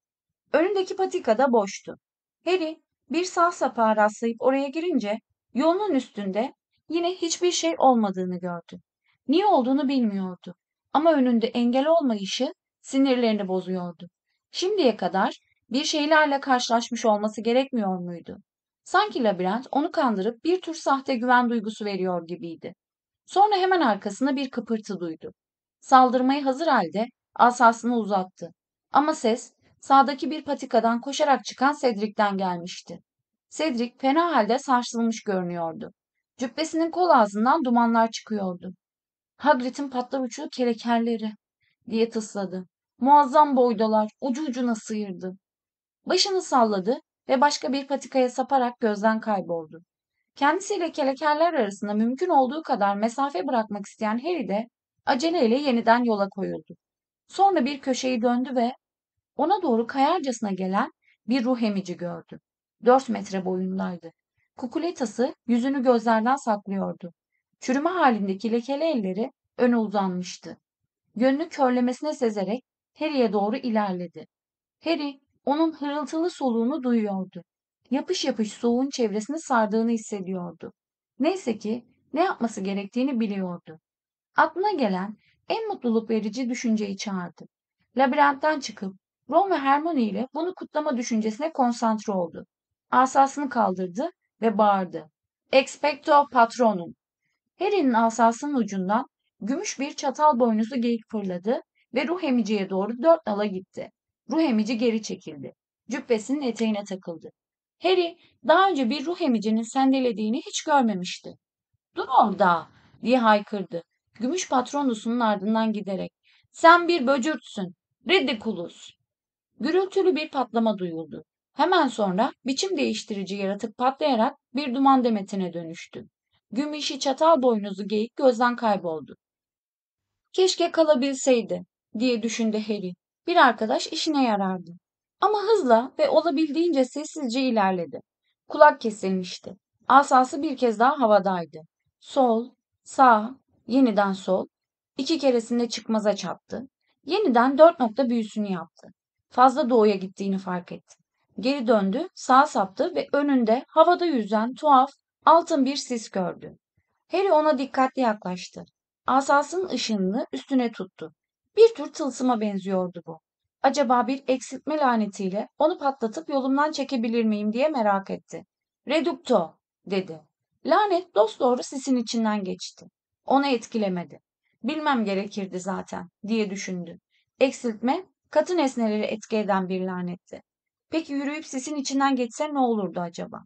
Önündeki patika da boştu. Harry bir sağ sapağa rastlayıp oraya girince yolunun üstünde yine hiçbir şey olmadığını gördü. Niye olduğunu bilmiyordu ama önünde engel olmayışı sinirlerini bozuyordu. Şimdiye kadar bir şeylerle karşılaşmış olması gerekmiyor muydu? Sanki labirent onu kandırıp bir tür sahte güven duygusu veriyor gibiydi. Sonra hemen arkasında bir kıpırtı duydu. Saldırmaya hazır halde asasını uzattı. Ama ses sağdaki bir patikadan koşarak çıkan Cedric'ten gelmişti. Cedric fena halde sarsılmış görünüyordu. Cübbesinin kol ağzından dumanlar çıkıyordu. Hagrid'in patlar uçlu kerekerleri diye tısladı. Muazzam boydalar ucu ucuna sıyırdı. Başını salladı ve başka bir patikaya saparak gözden kayboldu. Kendisiyle kelekerler arasında mümkün olduğu kadar mesafe bırakmak isteyen Harry de aceleyle yeniden yola koyuldu. Sonra bir köşeyi döndü ve ona doğru kayarcasına gelen bir ruh emici gördü. Dört metre boyundaydı. Kukuletası yüzünü gözlerden saklıyordu. Çürüme halindeki lekeli elleri öne uzanmıştı. Yönünü körlemesine sezerek Harry'e doğru ilerledi. Harry onun hırıltılı soluğunu duyuyordu. Yapış yapış soğuğun çevresini sardığını hissediyordu. Neyse ki ne yapması gerektiğini biliyordu. Aklına gelen en mutluluk verici düşünceyi çağırdı. Labirentten çıkıp Ron ve Hermione ile bunu kutlama düşüncesine konsantre oldu. Asasını kaldırdı ve bağırdı. Expecto patronum. Harry'nin asasının ucundan gümüş bir çatal boynuzu geyik fırladı ve ruh emiciye doğru dört nala gitti. Ruh emici geri çekildi. Cübbesinin eteğine takıldı. Harry daha önce bir ruh emicinin sendelediğini hiç görmemişti. Dur orada diye haykırdı. Gümüş patronusunun ardından giderek. Sen bir böcürtsün. Ridiculous. Gürültülü bir patlama duyuldu. Hemen sonra biçim değiştirici yaratık patlayarak bir duman demetine dönüştü. Gümüşi çatal boynuzu geyik gözden kayboldu. Keşke kalabilseydi diye düşündü Harry. Bir arkadaş işine yarardı. Ama hızla ve olabildiğince sessizce ilerledi. Kulak kesilmişti. Asası bir kez daha havadaydı. Sol, sağ, yeniden sol. İki keresinde çıkmaza çattı. Yeniden dört nokta büyüsünü yaptı fazla doğuya gittiğini fark etti. Geri döndü, sağa saptı ve önünde havada yüzen tuhaf altın bir sis gördü. Harry ona dikkatli yaklaştı. Asasının ışınını üstüne tuttu. Bir tür tılsıma benziyordu bu. Acaba bir eksiltme lanetiyle onu patlatıp yolumdan çekebilir miyim diye merak etti. Redukto dedi. Lanet doğru sisin içinden geçti. Onu etkilemedi. Bilmem gerekirdi zaten diye düşündü. Eksiltme Katı nesneleri etki eden bir lanetti. Peki yürüyüp sesin içinden geçse ne olurdu acaba?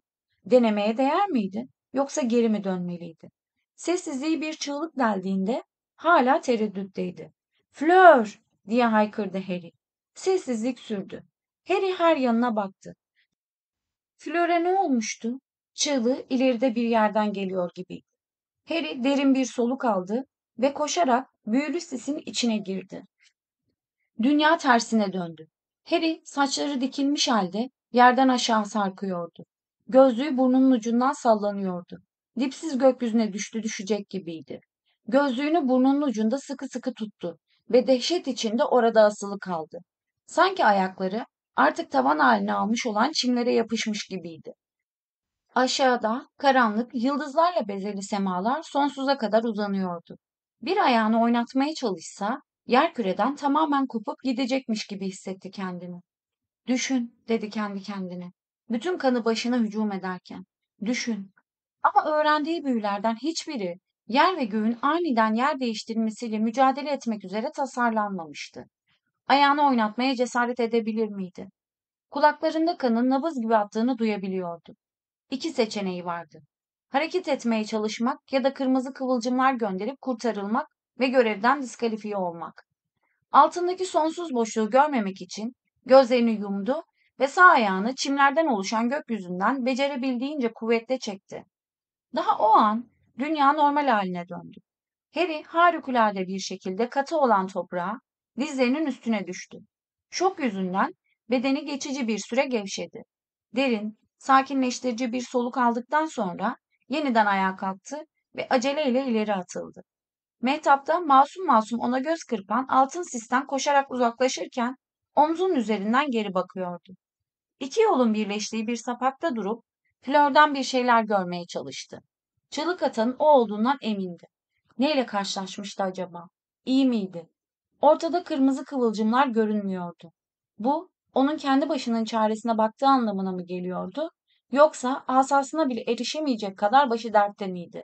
Denemeye değer miydi? Yoksa geri mi dönmeliydi? Sessizliği bir çığlık deldiğinde hala tereddütteydi. Flör! diye haykırdı Harry. Sessizlik sürdü. Harry her yanına baktı. Flöre ne olmuştu? Çığlığı ileride bir yerden geliyor gibiydi. Harry derin bir soluk aldı ve koşarak büyülü sesin içine girdi. Dünya tersine döndü. Harry saçları dikilmiş halde yerden aşağı sarkıyordu. Gözlüğü burnunun ucundan sallanıyordu. Dipsiz gökyüzüne düştü düşecek gibiydi. Gözlüğünü burnunun ucunda sıkı sıkı tuttu ve dehşet içinde orada asılı kaldı. Sanki ayakları artık tavan haline almış olan çimlere yapışmış gibiydi. Aşağıda karanlık, yıldızlarla bezeli semalar sonsuza kadar uzanıyordu. Bir ayağını oynatmaya çalışsa Yerküreden tamamen kopup gidecekmiş gibi hissetti kendini. Düşün, dedi kendi kendine. Bütün kanı başına hücum ederken. Düşün. Ama öğrendiği büyülerden hiçbiri yer ve göğün aniden yer değiştirmesiyle mücadele etmek üzere tasarlanmamıştı. Ayağını oynatmaya cesaret edebilir miydi? Kulaklarında kanın nabız gibi attığını duyabiliyordu. İki seçeneği vardı. Hareket etmeye çalışmak ya da kırmızı kıvılcımlar gönderip kurtarılmak ve görevden diskalifiye olmak. Altındaki sonsuz boşluğu görmemek için gözlerini yumdu ve sağ ayağını çimlerden oluşan gökyüzünden becerebildiğince kuvvetle çekti. Daha o an dünya normal haline döndü. Harry harikulade bir şekilde katı olan toprağa dizlerinin üstüne düştü. Şok yüzünden bedeni geçici bir süre gevşedi. Derin, sakinleştirici bir soluk aldıktan sonra yeniden ayağa kalktı ve aceleyle ileri atıldı. Mehtap'ta masum masum ona göz kırpan altın sisten koşarak uzaklaşırken omzun üzerinden geri bakıyordu. İki yolun birleştiği bir sapakta durup Flör'den bir şeyler görmeye çalıştı. Çığlık atanın o olduğundan emindi. Neyle karşılaşmıştı acaba? İyi miydi? Ortada kırmızı kıvılcımlar görünmüyordu. Bu, onun kendi başının çaresine baktığı anlamına mı geliyordu? Yoksa asasına bile erişemeyecek kadar başı dertte miydi?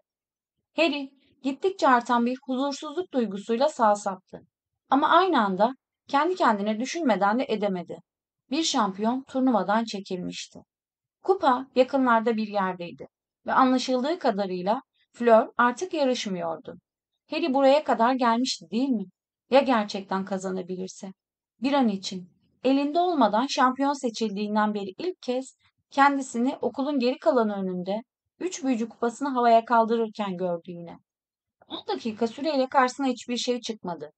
Harry, gittikçe artan bir huzursuzluk duygusuyla sağ saptı. Ama aynı anda kendi kendine düşünmeden de edemedi. Bir şampiyon turnuvadan çekilmişti. Kupa yakınlarda bir yerdeydi ve anlaşıldığı kadarıyla Fleur artık yarışmıyordu. Harry buraya kadar gelmişti değil mi? Ya gerçekten kazanabilirse? Bir an için elinde olmadan şampiyon seçildiğinden beri ilk kez kendisini okulun geri kalanı önünde üç büyücü kupasını havaya kaldırırken gördü yine. 10 dakika süreyle karşısına hiçbir şey çıkmadı.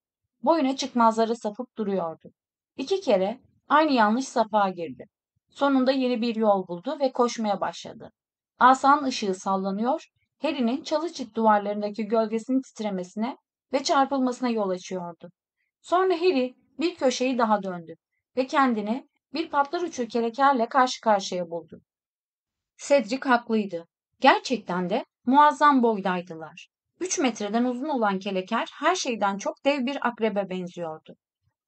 Boyuna çıkmazlara sapıp duruyordu. İki kere aynı yanlış sapığa girdi. Sonunda yeni bir yol buldu ve koşmaya başladı. Asan ışığı sallanıyor, Harry'nin çalı çit duvarlarındaki gölgesinin titremesine ve çarpılmasına yol açıyordu. Sonra Harry bir köşeyi daha döndü ve kendini bir patlar uçu kerekerle karşı karşıya buldu. Cedric haklıydı. Gerçekten de muazzam boydaydılar. 3 metreden uzun olan keleker her şeyden çok dev bir akrebe benziyordu.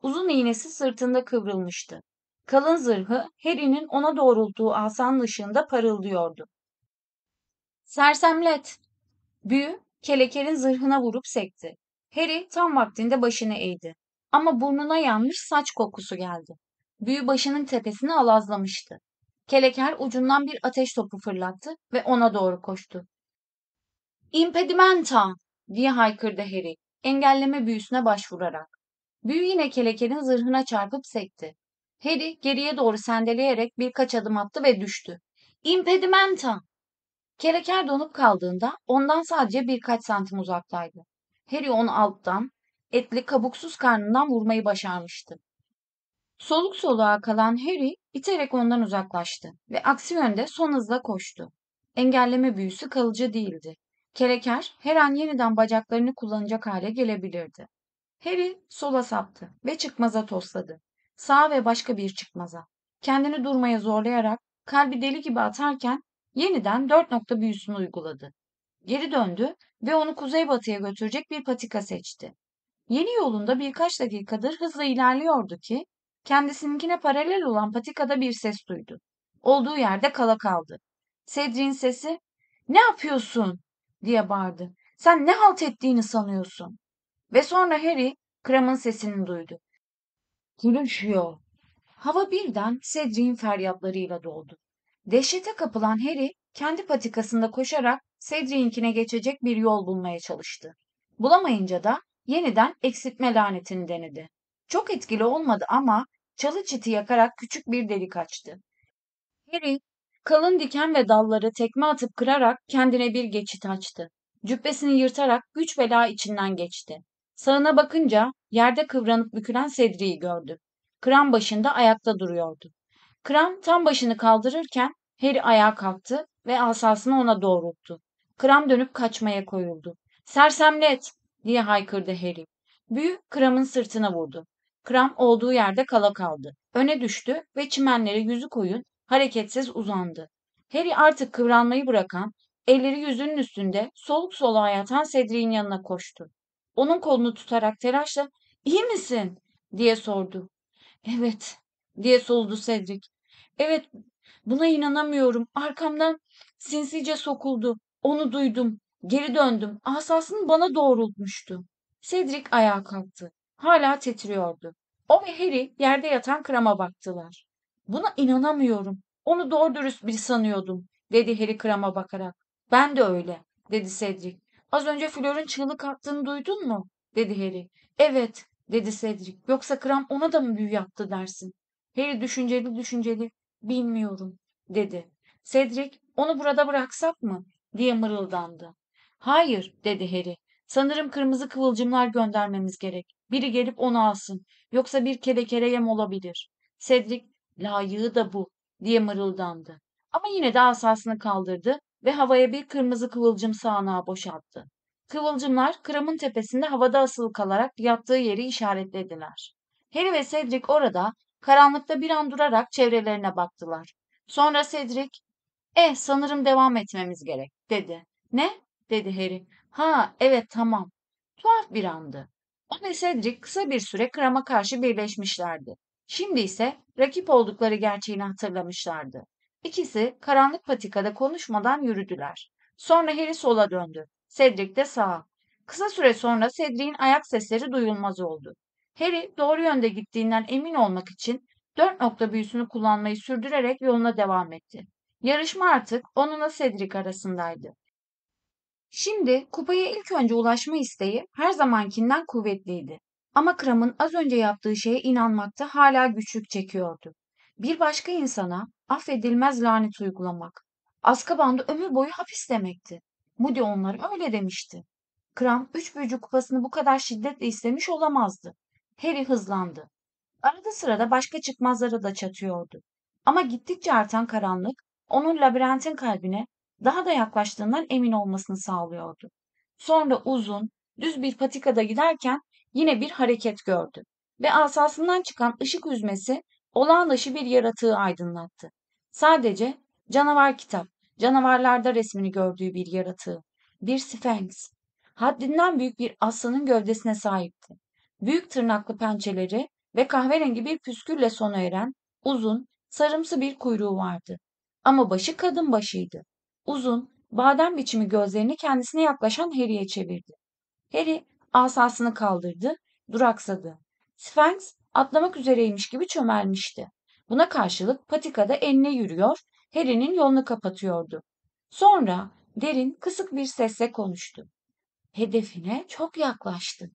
Uzun iğnesi sırtında kıvrılmıştı. Kalın zırhı Harry'nin ona doğrulttuğu asanın ışığında parıldıyordu. Sersemlet! Büyü kelekerin zırhına vurup sekti. Harry tam vaktinde başını eğdi. Ama burnuna yanmış saç kokusu geldi. Büyü başının tepesini alazlamıştı. Keleker ucundan bir ateş topu fırlattı ve ona doğru koştu. Impedimenta diye haykırdı Harry engelleme büyüsüne başvurarak. Büyü yine kelekenin zırhına çarpıp sekti. Harry geriye doğru sendeleyerek birkaç adım attı ve düştü. Impedimenta! keleker donup kaldığında ondan sadece birkaç santim uzaktaydı. Harry onu alttan, etli kabuksuz karnından vurmayı başarmıştı. Soluk soluğa kalan Harry iterek ondan uzaklaştı ve aksi yönde son hızla koştu. Engelleme büyüsü kalıcı değildi Kereker her an yeniden bacaklarını kullanacak hale gelebilirdi. Harry sola saptı ve çıkmaza tosladı. Sağ ve başka bir çıkmaza. Kendini durmaya zorlayarak kalbi deli gibi atarken yeniden dört nokta büyüsünü uyguladı. Geri döndü ve onu kuzeybatıya götürecek bir patika seçti. Yeni yolunda birkaç dakikadır hızla ilerliyordu ki kendisininkine paralel olan patikada bir ses duydu. Olduğu yerde kala kaldı. Sedrin sesi "Ne yapıyorsun?" diye bağırdı. Sen ne halt ettiğini sanıyorsun? Ve sonra Harry Kram'ın sesini duydu. Gülüşüyor. Hava birden Cedric'in feryatlarıyla doldu. Dehşete kapılan Harry kendi patikasında koşarak Cedric'inkine geçecek bir yol bulmaya çalıştı. Bulamayınca da yeniden eksiltme lanetini denedi. Çok etkili olmadı ama çalı çiti yakarak küçük bir delik açtı. Harry Kalın diken ve dalları tekme atıp kırarak kendine bir geçit açtı. Cübbesini yırtarak güç bela içinden geçti. Sağına bakınca yerde kıvranıp bükülen Sedri'yi gördü. Kram başında ayakta duruyordu. Kram tam başını kaldırırken Harry ayağa kalktı ve asasını ona doğrulttu. Kram dönüp kaçmaya koyuldu. Sersemlet! diye haykırdı Harry. Büyü Kram'ın sırtına vurdu. Kram olduğu yerde kala kaldı. Öne düştü ve çimenlere yüzü koyun hareketsiz uzandı. Harry artık kıvranmayı bırakan, elleri yüzünün üstünde soluk soluğa yatan Cedric'in yanına koştu. Onun kolunu tutarak telaşla ''İyi misin?'' diye sordu. ''Evet'' diye soludu Cedric. ''Evet, buna inanamıyorum. Arkamdan sinsice sokuldu. Onu duydum. Geri döndüm. Asasını bana doğrultmuştu.'' Cedric ayağa kalktı. Hala titriyordu. O ve Harry yerde yatan krama baktılar. Buna inanamıyorum. Onu doğru dürüst bir sanıyordum, dedi Harry Kram'a bakarak. Ben de öyle, dedi Cedric. Az önce Flor'un çığlık attığını duydun mu? dedi Harry. Evet, dedi Cedric. Yoksa Kram ona da mı büyü yaptı dersin? Harry düşünceli düşünceli, bilmiyorum, dedi. Cedric, onu burada bıraksak mı? diye mırıldandı. Hayır, dedi Harry. Sanırım kırmızı kıvılcımlar göndermemiz gerek. Biri gelip onu alsın. Yoksa bir kere kereyem olabilir. Cedric Layığı da bu diye mırıldandı. Ama yine de asasını kaldırdı ve havaya bir kırmızı kıvılcım sağanağı boşalttı. Kıvılcımlar kramın tepesinde havada asılı kalarak yattığı yeri işaretlediler. Harry ve Cedric orada karanlıkta bir an durarak çevrelerine baktılar. Sonra Cedric, eh sanırım devam etmemiz gerek dedi. Ne? dedi Harry. Ha evet tamam. Tuhaf bir andı. O ve Cedric kısa bir süre krama karşı birleşmişlerdi. Şimdi ise rakip oldukları gerçeğini hatırlamışlardı. İkisi karanlık patikada konuşmadan yürüdüler. Sonra Harry sola döndü. Cedric de sağa. Kısa süre sonra Cedric'in ayak sesleri duyulmaz oldu. Harry doğru yönde gittiğinden emin olmak için dört nokta büyüsünü kullanmayı sürdürerek yoluna devam etti. Yarışma artık onunla Cedric arasındaydı. Şimdi kupaya ilk önce ulaşma isteği her zamankinden kuvvetliydi. Ama Kram'ın az önce yaptığı şeye inanmakta hala güçlük çekiyordu. Bir başka insana affedilmez lanet uygulamak, Azkaban'da ömür boyu hapis demekti. Moody onlara öyle demişti. Kram üç büyücü kupasını bu kadar şiddetle istemiş olamazdı. Harry hızlandı. Arada sırada başka çıkmazları da çatıyordu. Ama gittikçe artan karanlık onun labirentin kalbine daha da yaklaştığından emin olmasını sağlıyordu. Sonra uzun, düz bir patikada giderken yine bir hareket gördü ve asasından çıkan ışık üzmesi olağan dışı bir yaratığı aydınlattı. Sadece canavar kitap, canavarlarda resmini gördüğü bir yaratığı, bir sphinx, Haddinden büyük bir aslanın gövdesine sahipti. Büyük tırnaklı pençeleri ve kahverengi bir püskülle sona eren uzun, sarımsı bir kuyruğu vardı. Ama başı kadın başıydı. Uzun, badem biçimi gözlerini kendisine yaklaşan Harry'e çevirdi. Harry asasını kaldırdı, duraksadı. Sphinx atlamak üzereymiş gibi çömelmişti. Buna karşılık patikada eline yürüyor, Harry'nin yolunu kapatıyordu. Sonra derin kısık bir sesle konuştu. Hedefine çok yaklaştın.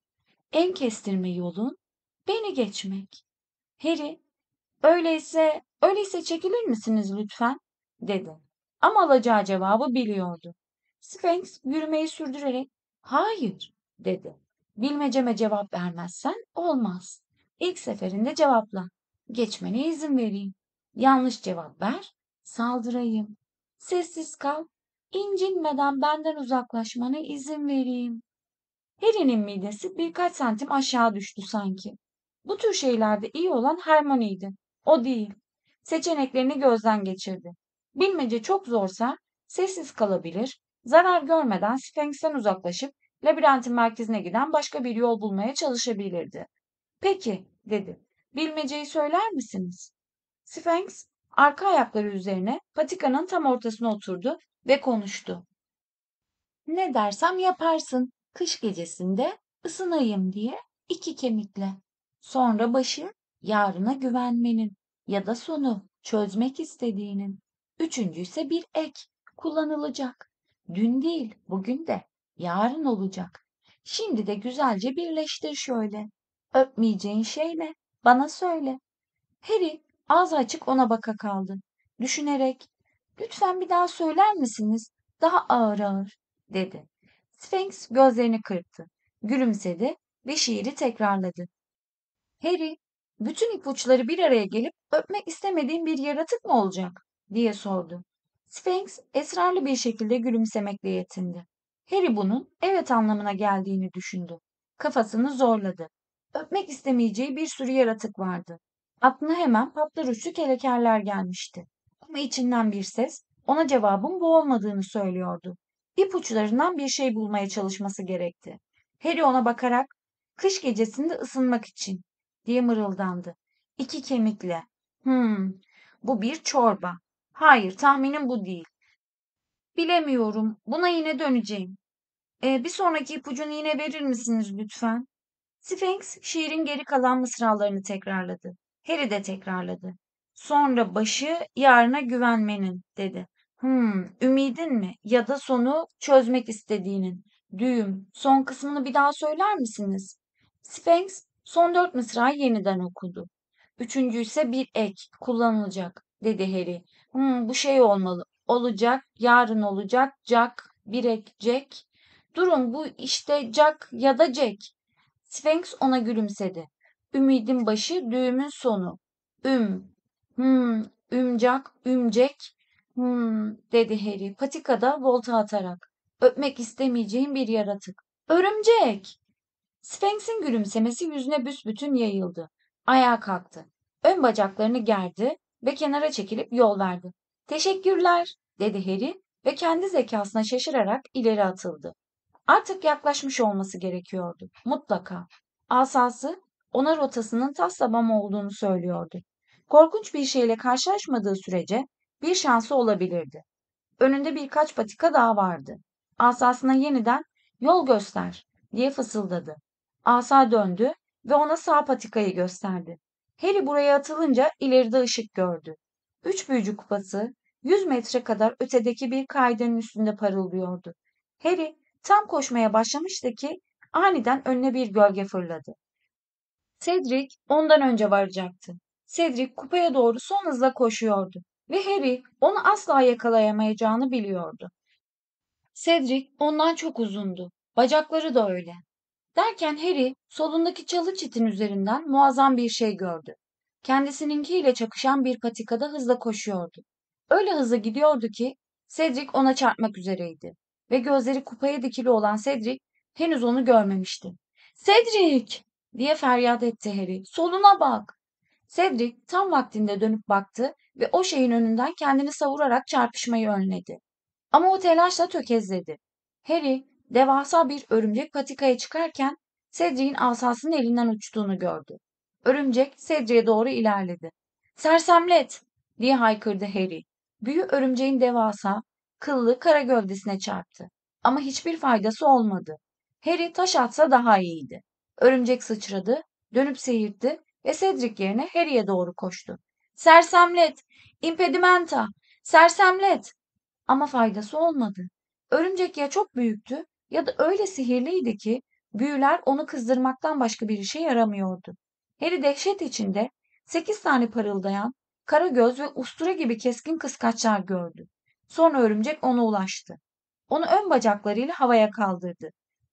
En kestirme yolun beni geçmek. Harry, öyleyse, öyleyse çekilir misiniz lütfen? dedi. Ama alacağı cevabı biliyordu. Sphinx yürümeyi sürdürerek hayır dedi. Bilmeceme cevap vermezsen olmaz. İlk seferinde cevapla. Geçmene izin vereyim. Yanlış cevap ver, saldırayım. Sessiz kal, incinmeden benden uzaklaşmana izin vereyim. Harry'nin midesi birkaç santim aşağı düştü sanki. Bu tür şeylerde iyi olan Hermione'ydi. O değil. Seçeneklerini gözden geçirdi. Bilmece çok zorsa sessiz kalabilir, zarar görmeden Sphinx'ten uzaklaşıp Labirentin merkezine giden başka bir yol bulmaya çalışabilirdi. Peki, dedi. Bilmeceyi söyler misiniz? Sphinx, arka ayakları üzerine patikanın tam ortasına oturdu ve konuştu. Ne dersem yaparsın. Kış gecesinde ısınayım diye iki kemikle. Sonra başı yarına güvenmenin ya da sonu çözmek istediğinin. Üçüncü ise bir ek kullanılacak. Dün değil bugün de yarın olacak. Şimdi de güzelce birleştir şöyle. Öpmeyeceğin şey ne? Bana söyle. Harry ağzı açık ona baka kaldı. Düşünerek, lütfen bir daha söyler misiniz? Daha ağır ağır, dedi. Sphinx gözlerini kırptı, gülümsedi ve şiiri tekrarladı. Harry, bütün ipuçları bir araya gelip öpmek istemediğim bir yaratık mı olacak? diye sordu. Sphinx esrarlı bir şekilde gülümsemekle yetindi. Harry bunun evet anlamına geldiğini düşündü. Kafasını zorladı. Öpmek istemeyeceği bir sürü yaratık vardı. Aklına hemen patlaruçlu kelekerler gelmişti. Ama içinden bir ses ona cevabın bu olmadığını söylüyordu. İpuçlarından bir şey bulmaya çalışması gerekti. Harry ona bakarak kış gecesinde ısınmak için diye mırıldandı. İki kemikle. Hmm, bu bir çorba. Hayır tahminim bu değil. Bilemiyorum. Buna yine döneceğim. Ee, bir sonraki ipucunu yine verir misiniz lütfen? Sphinx şiirin geri kalan mısralarını tekrarladı. Harry de tekrarladı. Sonra başı yarına güvenmenin dedi. Hmm, ümidin mi ya da sonu çözmek istediğinin. Düğüm, son kısmını bir daha söyler misiniz? Sphinx son dört mısrayı yeniden okudu. Üçüncü ise bir ek kullanılacak dedi Harry. Hmm, bu şey olmalı olacak, yarın olacak, cak, birek, cek. Durun, bu işte cak ya da cek. Sphinx ona gülümsedi. Ümidin başı, düğümün sonu. Üm, hmm, ümcak, ümcek, hmm, dedi Harry patikada volta atarak. Öpmek istemeyeceğim bir yaratık. Örümcek! Sphinx'in gülümsemesi yüzüne büsbütün yayıldı. Ayağa kalktı. Ön bacaklarını gerdi ve kenara çekilip yol verdi. Teşekkürler, dedi Harry ve kendi zekasına şaşırarak ileri atıldı. Artık yaklaşmış olması gerekiyordu. Mutlaka. Asası ona rotasının taslamam olduğunu söylüyordu. Korkunç bir şeyle karşılaşmadığı sürece bir şansı olabilirdi. Önünde birkaç patika daha vardı. Asasına yeniden yol göster diye fısıldadı. Asa döndü ve ona sağ patikayı gösterdi. Harry buraya atılınca ileride ışık gördü. Üç büyücü kupası 100 metre kadar ötedeki bir kaidenin üstünde parıldıyordu. Harry tam koşmaya başlamıştı ki aniden önüne bir gölge fırladı. Cedric ondan önce varacaktı. Cedric kupaya doğru son hızla koşuyordu ve Harry onu asla yakalayamayacağını biliyordu. Cedric ondan çok uzundu. Bacakları da öyle. Derken Harry solundaki çalı çitin üzerinden muazzam bir şey gördü kendisininkiyle çakışan bir patikada hızla koşuyordu. Öyle hızlı gidiyordu ki Cedric ona çarpmak üzereydi ve gözleri kupaya dikili olan Cedric henüz onu görmemişti. Cedric! diye feryat etti Harry. Soluna bak! Cedric tam vaktinde dönüp baktı ve o şeyin önünden kendini savurarak çarpışmayı önledi. Ama o telaşla tökezledi. Harry devasa bir örümcek patikaya çıkarken Cedric'in asasının elinden uçtuğunu gördü. Örümcek Sedri'ye doğru ilerledi. Sersemlet! diye haykırdı Harry. Büyü örümceğin devasa, kıllı kara gövdesine çarptı. Ama hiçbir faydası olmadı. Harry taş atsa daha iyiydi. Örümcek sıçradı, dönüp seyirtti ve Cedric yerine Harry'e doğru koştu. Sersemlet! Impedimenta! Sersemlet! Ama faydası olmadı. Örümcek ya çok büyüktü ya da öyle sihirliydi ki büyüler onu kızdırmaktan başka bir işe yaramıyordu. Harry dehşet içinde sekiz tane parıldayan, kara göz ve ustura gibi keskin kıskaçlar gördü. Sonra örümcek ona ulaştı. Onu ön bacaklarıyla havaya kaldırdı.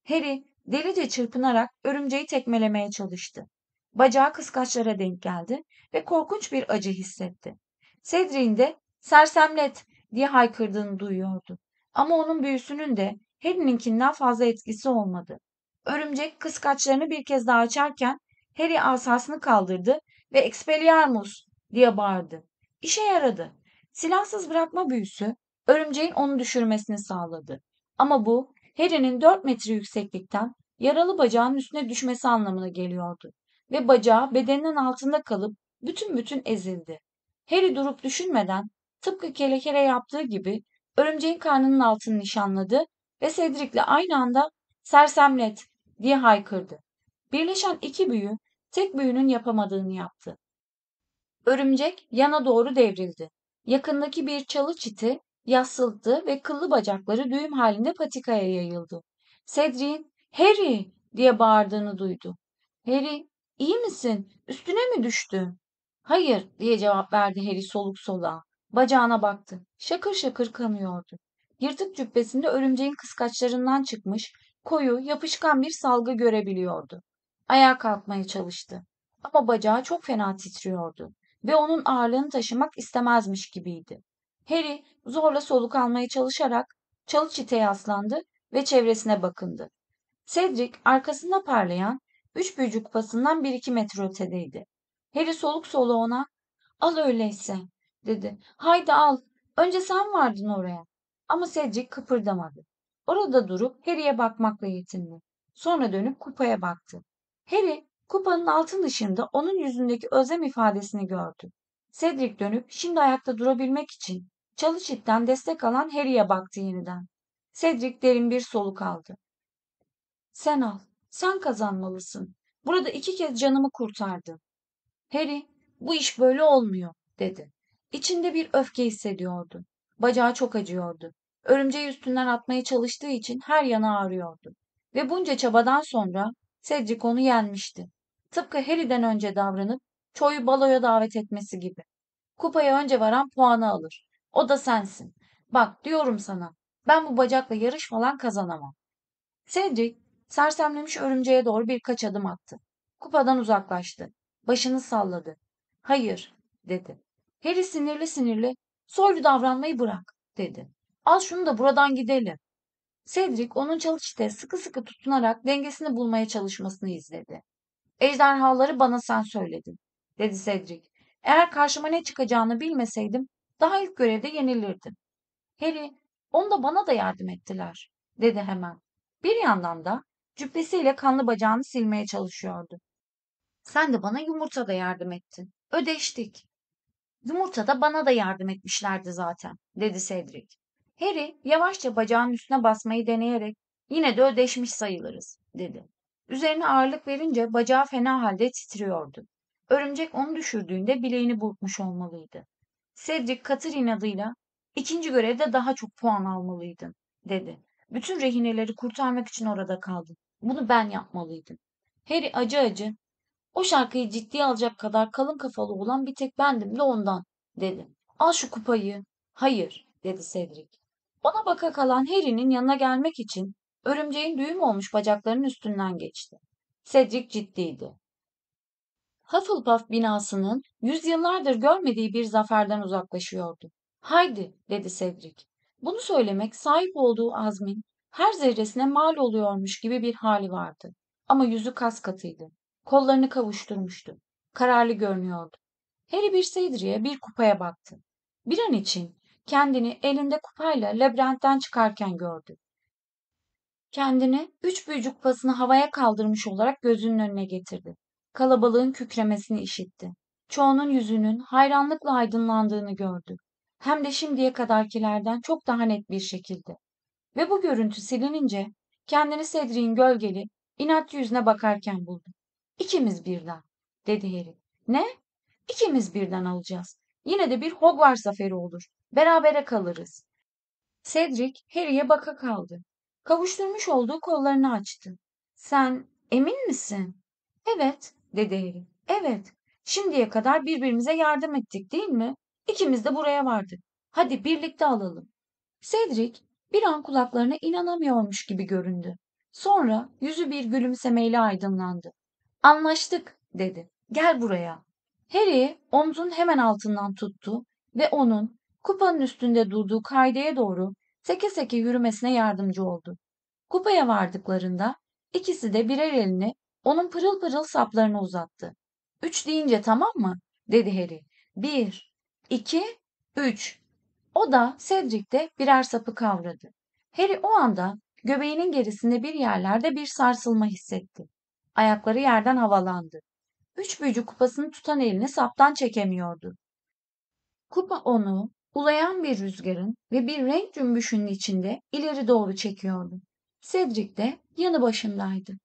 Harry delice çırpınarak örümceği tekmelemeye çalıştı. Bacağı kıskaçlara denk geldi ve korkunç bir acı hissetti. Cedric'in de sersemlet diye haykırdığını duyuyordu. Ama onun büyüsünün de Harry'ninkinden fazla etkisi olmadı. Örümcek kıskaçlarını bir kez daha açarken Harry asasını kaldırdı ve Expelliarmus diye bağırdı. İşe yaradı. Silahsız bırakma büyüsü örümceğin onu düşürmesini sağladı. Ama bu Harry'nin 4 metre yükseklikten yaralı bacağın üstüne düşmesi anlamına geliyordu ve bacağı bedeninin altında kalıp bütün bütün ezildi. Harry durup düşünmeden tıpkı kelekere yaptığı gibi örümceğin karnının altını nişanladı ve Cedric'le aynı anda sersemlet diye haykırdı. Birleşen iki büyü tek büyünün yapamadığını yaptı. Örümcek yana doğru devrildi. Yakındaki bir çalı çiti yassıldı ve kıllı bacakları düğüm halinde patikaya yayıldı. Cedric'in Harry diye bağırdığını duydu. Harry iyi misin? Üstüne mi düştü? Hayır diye cevap verdi Harry soluk soluğa. Bacağına baktı. Şakır şakır kanıyordu. Yırtık cübbesinde örümceğin kıskaçlarından çıkmış, koyu, yapışkan bir salgı görebiliyordu. Ayağa kalkmaya çalıştı. Ama bacağı çok fena titriyordu ve onun ağırlığını taşımak istemezmiş gibiydi. Harry zorla soluk almaya çalışarak çalı çiteye aslandı ve çevresine bakındı. Cedric arkasında parlayan üç büyücü kupasından bir iki metre ötedeydi. Harry soluk solu ona al öyleyse dedi. Haydi al önce sen vardın oraya. Ama Cedric kıpırdamadı. Orada durup Harry'e bakmakla yetindi. Sonra dönüp kupaya baktı. Harry kupanın altın dışında onun yüzündeki özlem ifadesini gördü. Cedric dönüp şimdi ayakta durabilmek için Çalışit'ten destek alan Harry'e baktı yeniden. Cedric derin bir soluk aldı. Sen al, sen kazanmalısın. Burada iki kez canımı kurtardın. Harry, bu iş böyle olmuyor, dedi. İçinde bir öfke hissediyordu. Bacağı çok acıyordu. Örümceği üstünden atmaya çalıştığı için her yana ağrıyordu. Ve bunca çabadan sonra Cedric onu yenmişti. Tıpkı Harry'den önce davranıp Cho'yu baloya davet etmesi gibi. Kupaya önce varan puanı alır. O da sensin. Bak diyorum sana. Ben bu bacakla yarış falan kazanamam. Cedric sersemlemiş örümceğe doğru birkaç adım attı. Kupadan uzaklaştı. Başını salladı. Hayır dedi. Harry sinirli sinirli soylu davranmayı bırak dedi. Al şunu da buradan gidelim. Cedric onun çalıştaya sıkı sıkı tutunarak dengesini bulmaya çalışmasını izledi. Ejderhaları bana sen söyledin, dedi Cedric. Eğer karşıma ne çıkacağını bilmeseydim daha ilk görevde yenilirdim. Harry, da bana da yardım ettiler, dedi hemen. Bir yandan da cübbesiyle kanlı bacağını silmeye çalışıyordu. Sen de bana yumurta da yardım ettin. Ödeştik. Yumurta da bana da yardım etmişlerdi zaten, dedi Cedric. Harry yavaşça bacağının üstüne basmayı deneyerek yine de ödeşmiş sayılırız dedi. Üzerine ağırlık verince bacağı fena halde titriyordu. Örümcek onu düşürdüğünde bileğini burkmuş olmalıydı. Cedric katır inadıyla ikinci görevde daha çok puan almalıydın dedi. Bütün rehineleri kurtarmak için orada kaldın. Bunu ben yapmalıydım. Harry acı acı o şarkıyı ciddiye alacak kadar kalın kafalı olan bir tek bendim de ondan dedi. Al şu kupayı. Hayır dedi Cedric. Ona baka kalan Harry'nin yanına gelmek için örümceğin düğüm olmuş bacaklarının üstünden geçti. Cedric ciddiydi. Hufflepuff binasının yüzyıllardır görmediği bir zaferden uzaklaşıyordu. Haydi dedi Cedric. Bunu söylemek sahip olduğu azmin her zerresine mal oluyormuş gibi bir hali vardı. Ama yüzü kas katıydı. Kollarını kavuşturmuştu. Kararlı görünüyordu. Harry bir Cedric'e bir kupaya baktı. Bir an için kendini elinde kupayla labirentten çıkarken gördü. Kendini üç büyücü kupasını havaya kaldırmış olarak gözünün önüne getirdi. Kalabalığın kükremesini işitti. Çoğunun yüzünün hayranlıkla aydınlandığını gördü. Hem de şimdiye kadarkilerden çok daha net bir şekilde. Ve bu görüntü silinince kendini Cedric'in gölgeli, inatçı yüzüne bakarken buldu. İkimiz birden, dedi Harry. Ne? İkimiz birden alacağız. Yine de bir Hogwarts zaferi olur. Berabere kalırız. Cedric Harry'e baka kaldı. Kavuşturmuş olduğu kollarını açtı. Sen emin misin? Evet dedi Harry. Evet. Şimdiye kadar birbirimize yardım ettik değil mi? İkimiz de buraya vardık. Hadi birlikte alalım. Cedric bir an kulaklarına inanamıyormuş gibi göründü. Sonra yüzü bir gülümsemeyle aydınlandı. Anlaştık dedi. Gel buraya. Harry omzun hemen altından tuttu ve onun kupanın üstünde durduğu kaydeye doğru seke seke yürümesine yardımcı oldu. Kupaya vardıklarında ikisi de birer elini onun pırıl pırıl saplarına uzattı. Üç deyince tamam mı? dedi Harry. Bir, iki, üç. O da Cedric de birer sapı kavradı. Harry o anda göbeğinin gerisinde bir yerlerde bir sarsılma hissetti. Ayakları yerden havalandı. Üç büyücü kupasını tutan elini saptan çekemiyordu. Kupa onu ulayan bir rüzgarın ve bir renk cümbüşünün içinde ileri doğru çekiyordu. Cedric de yanı başındaydı.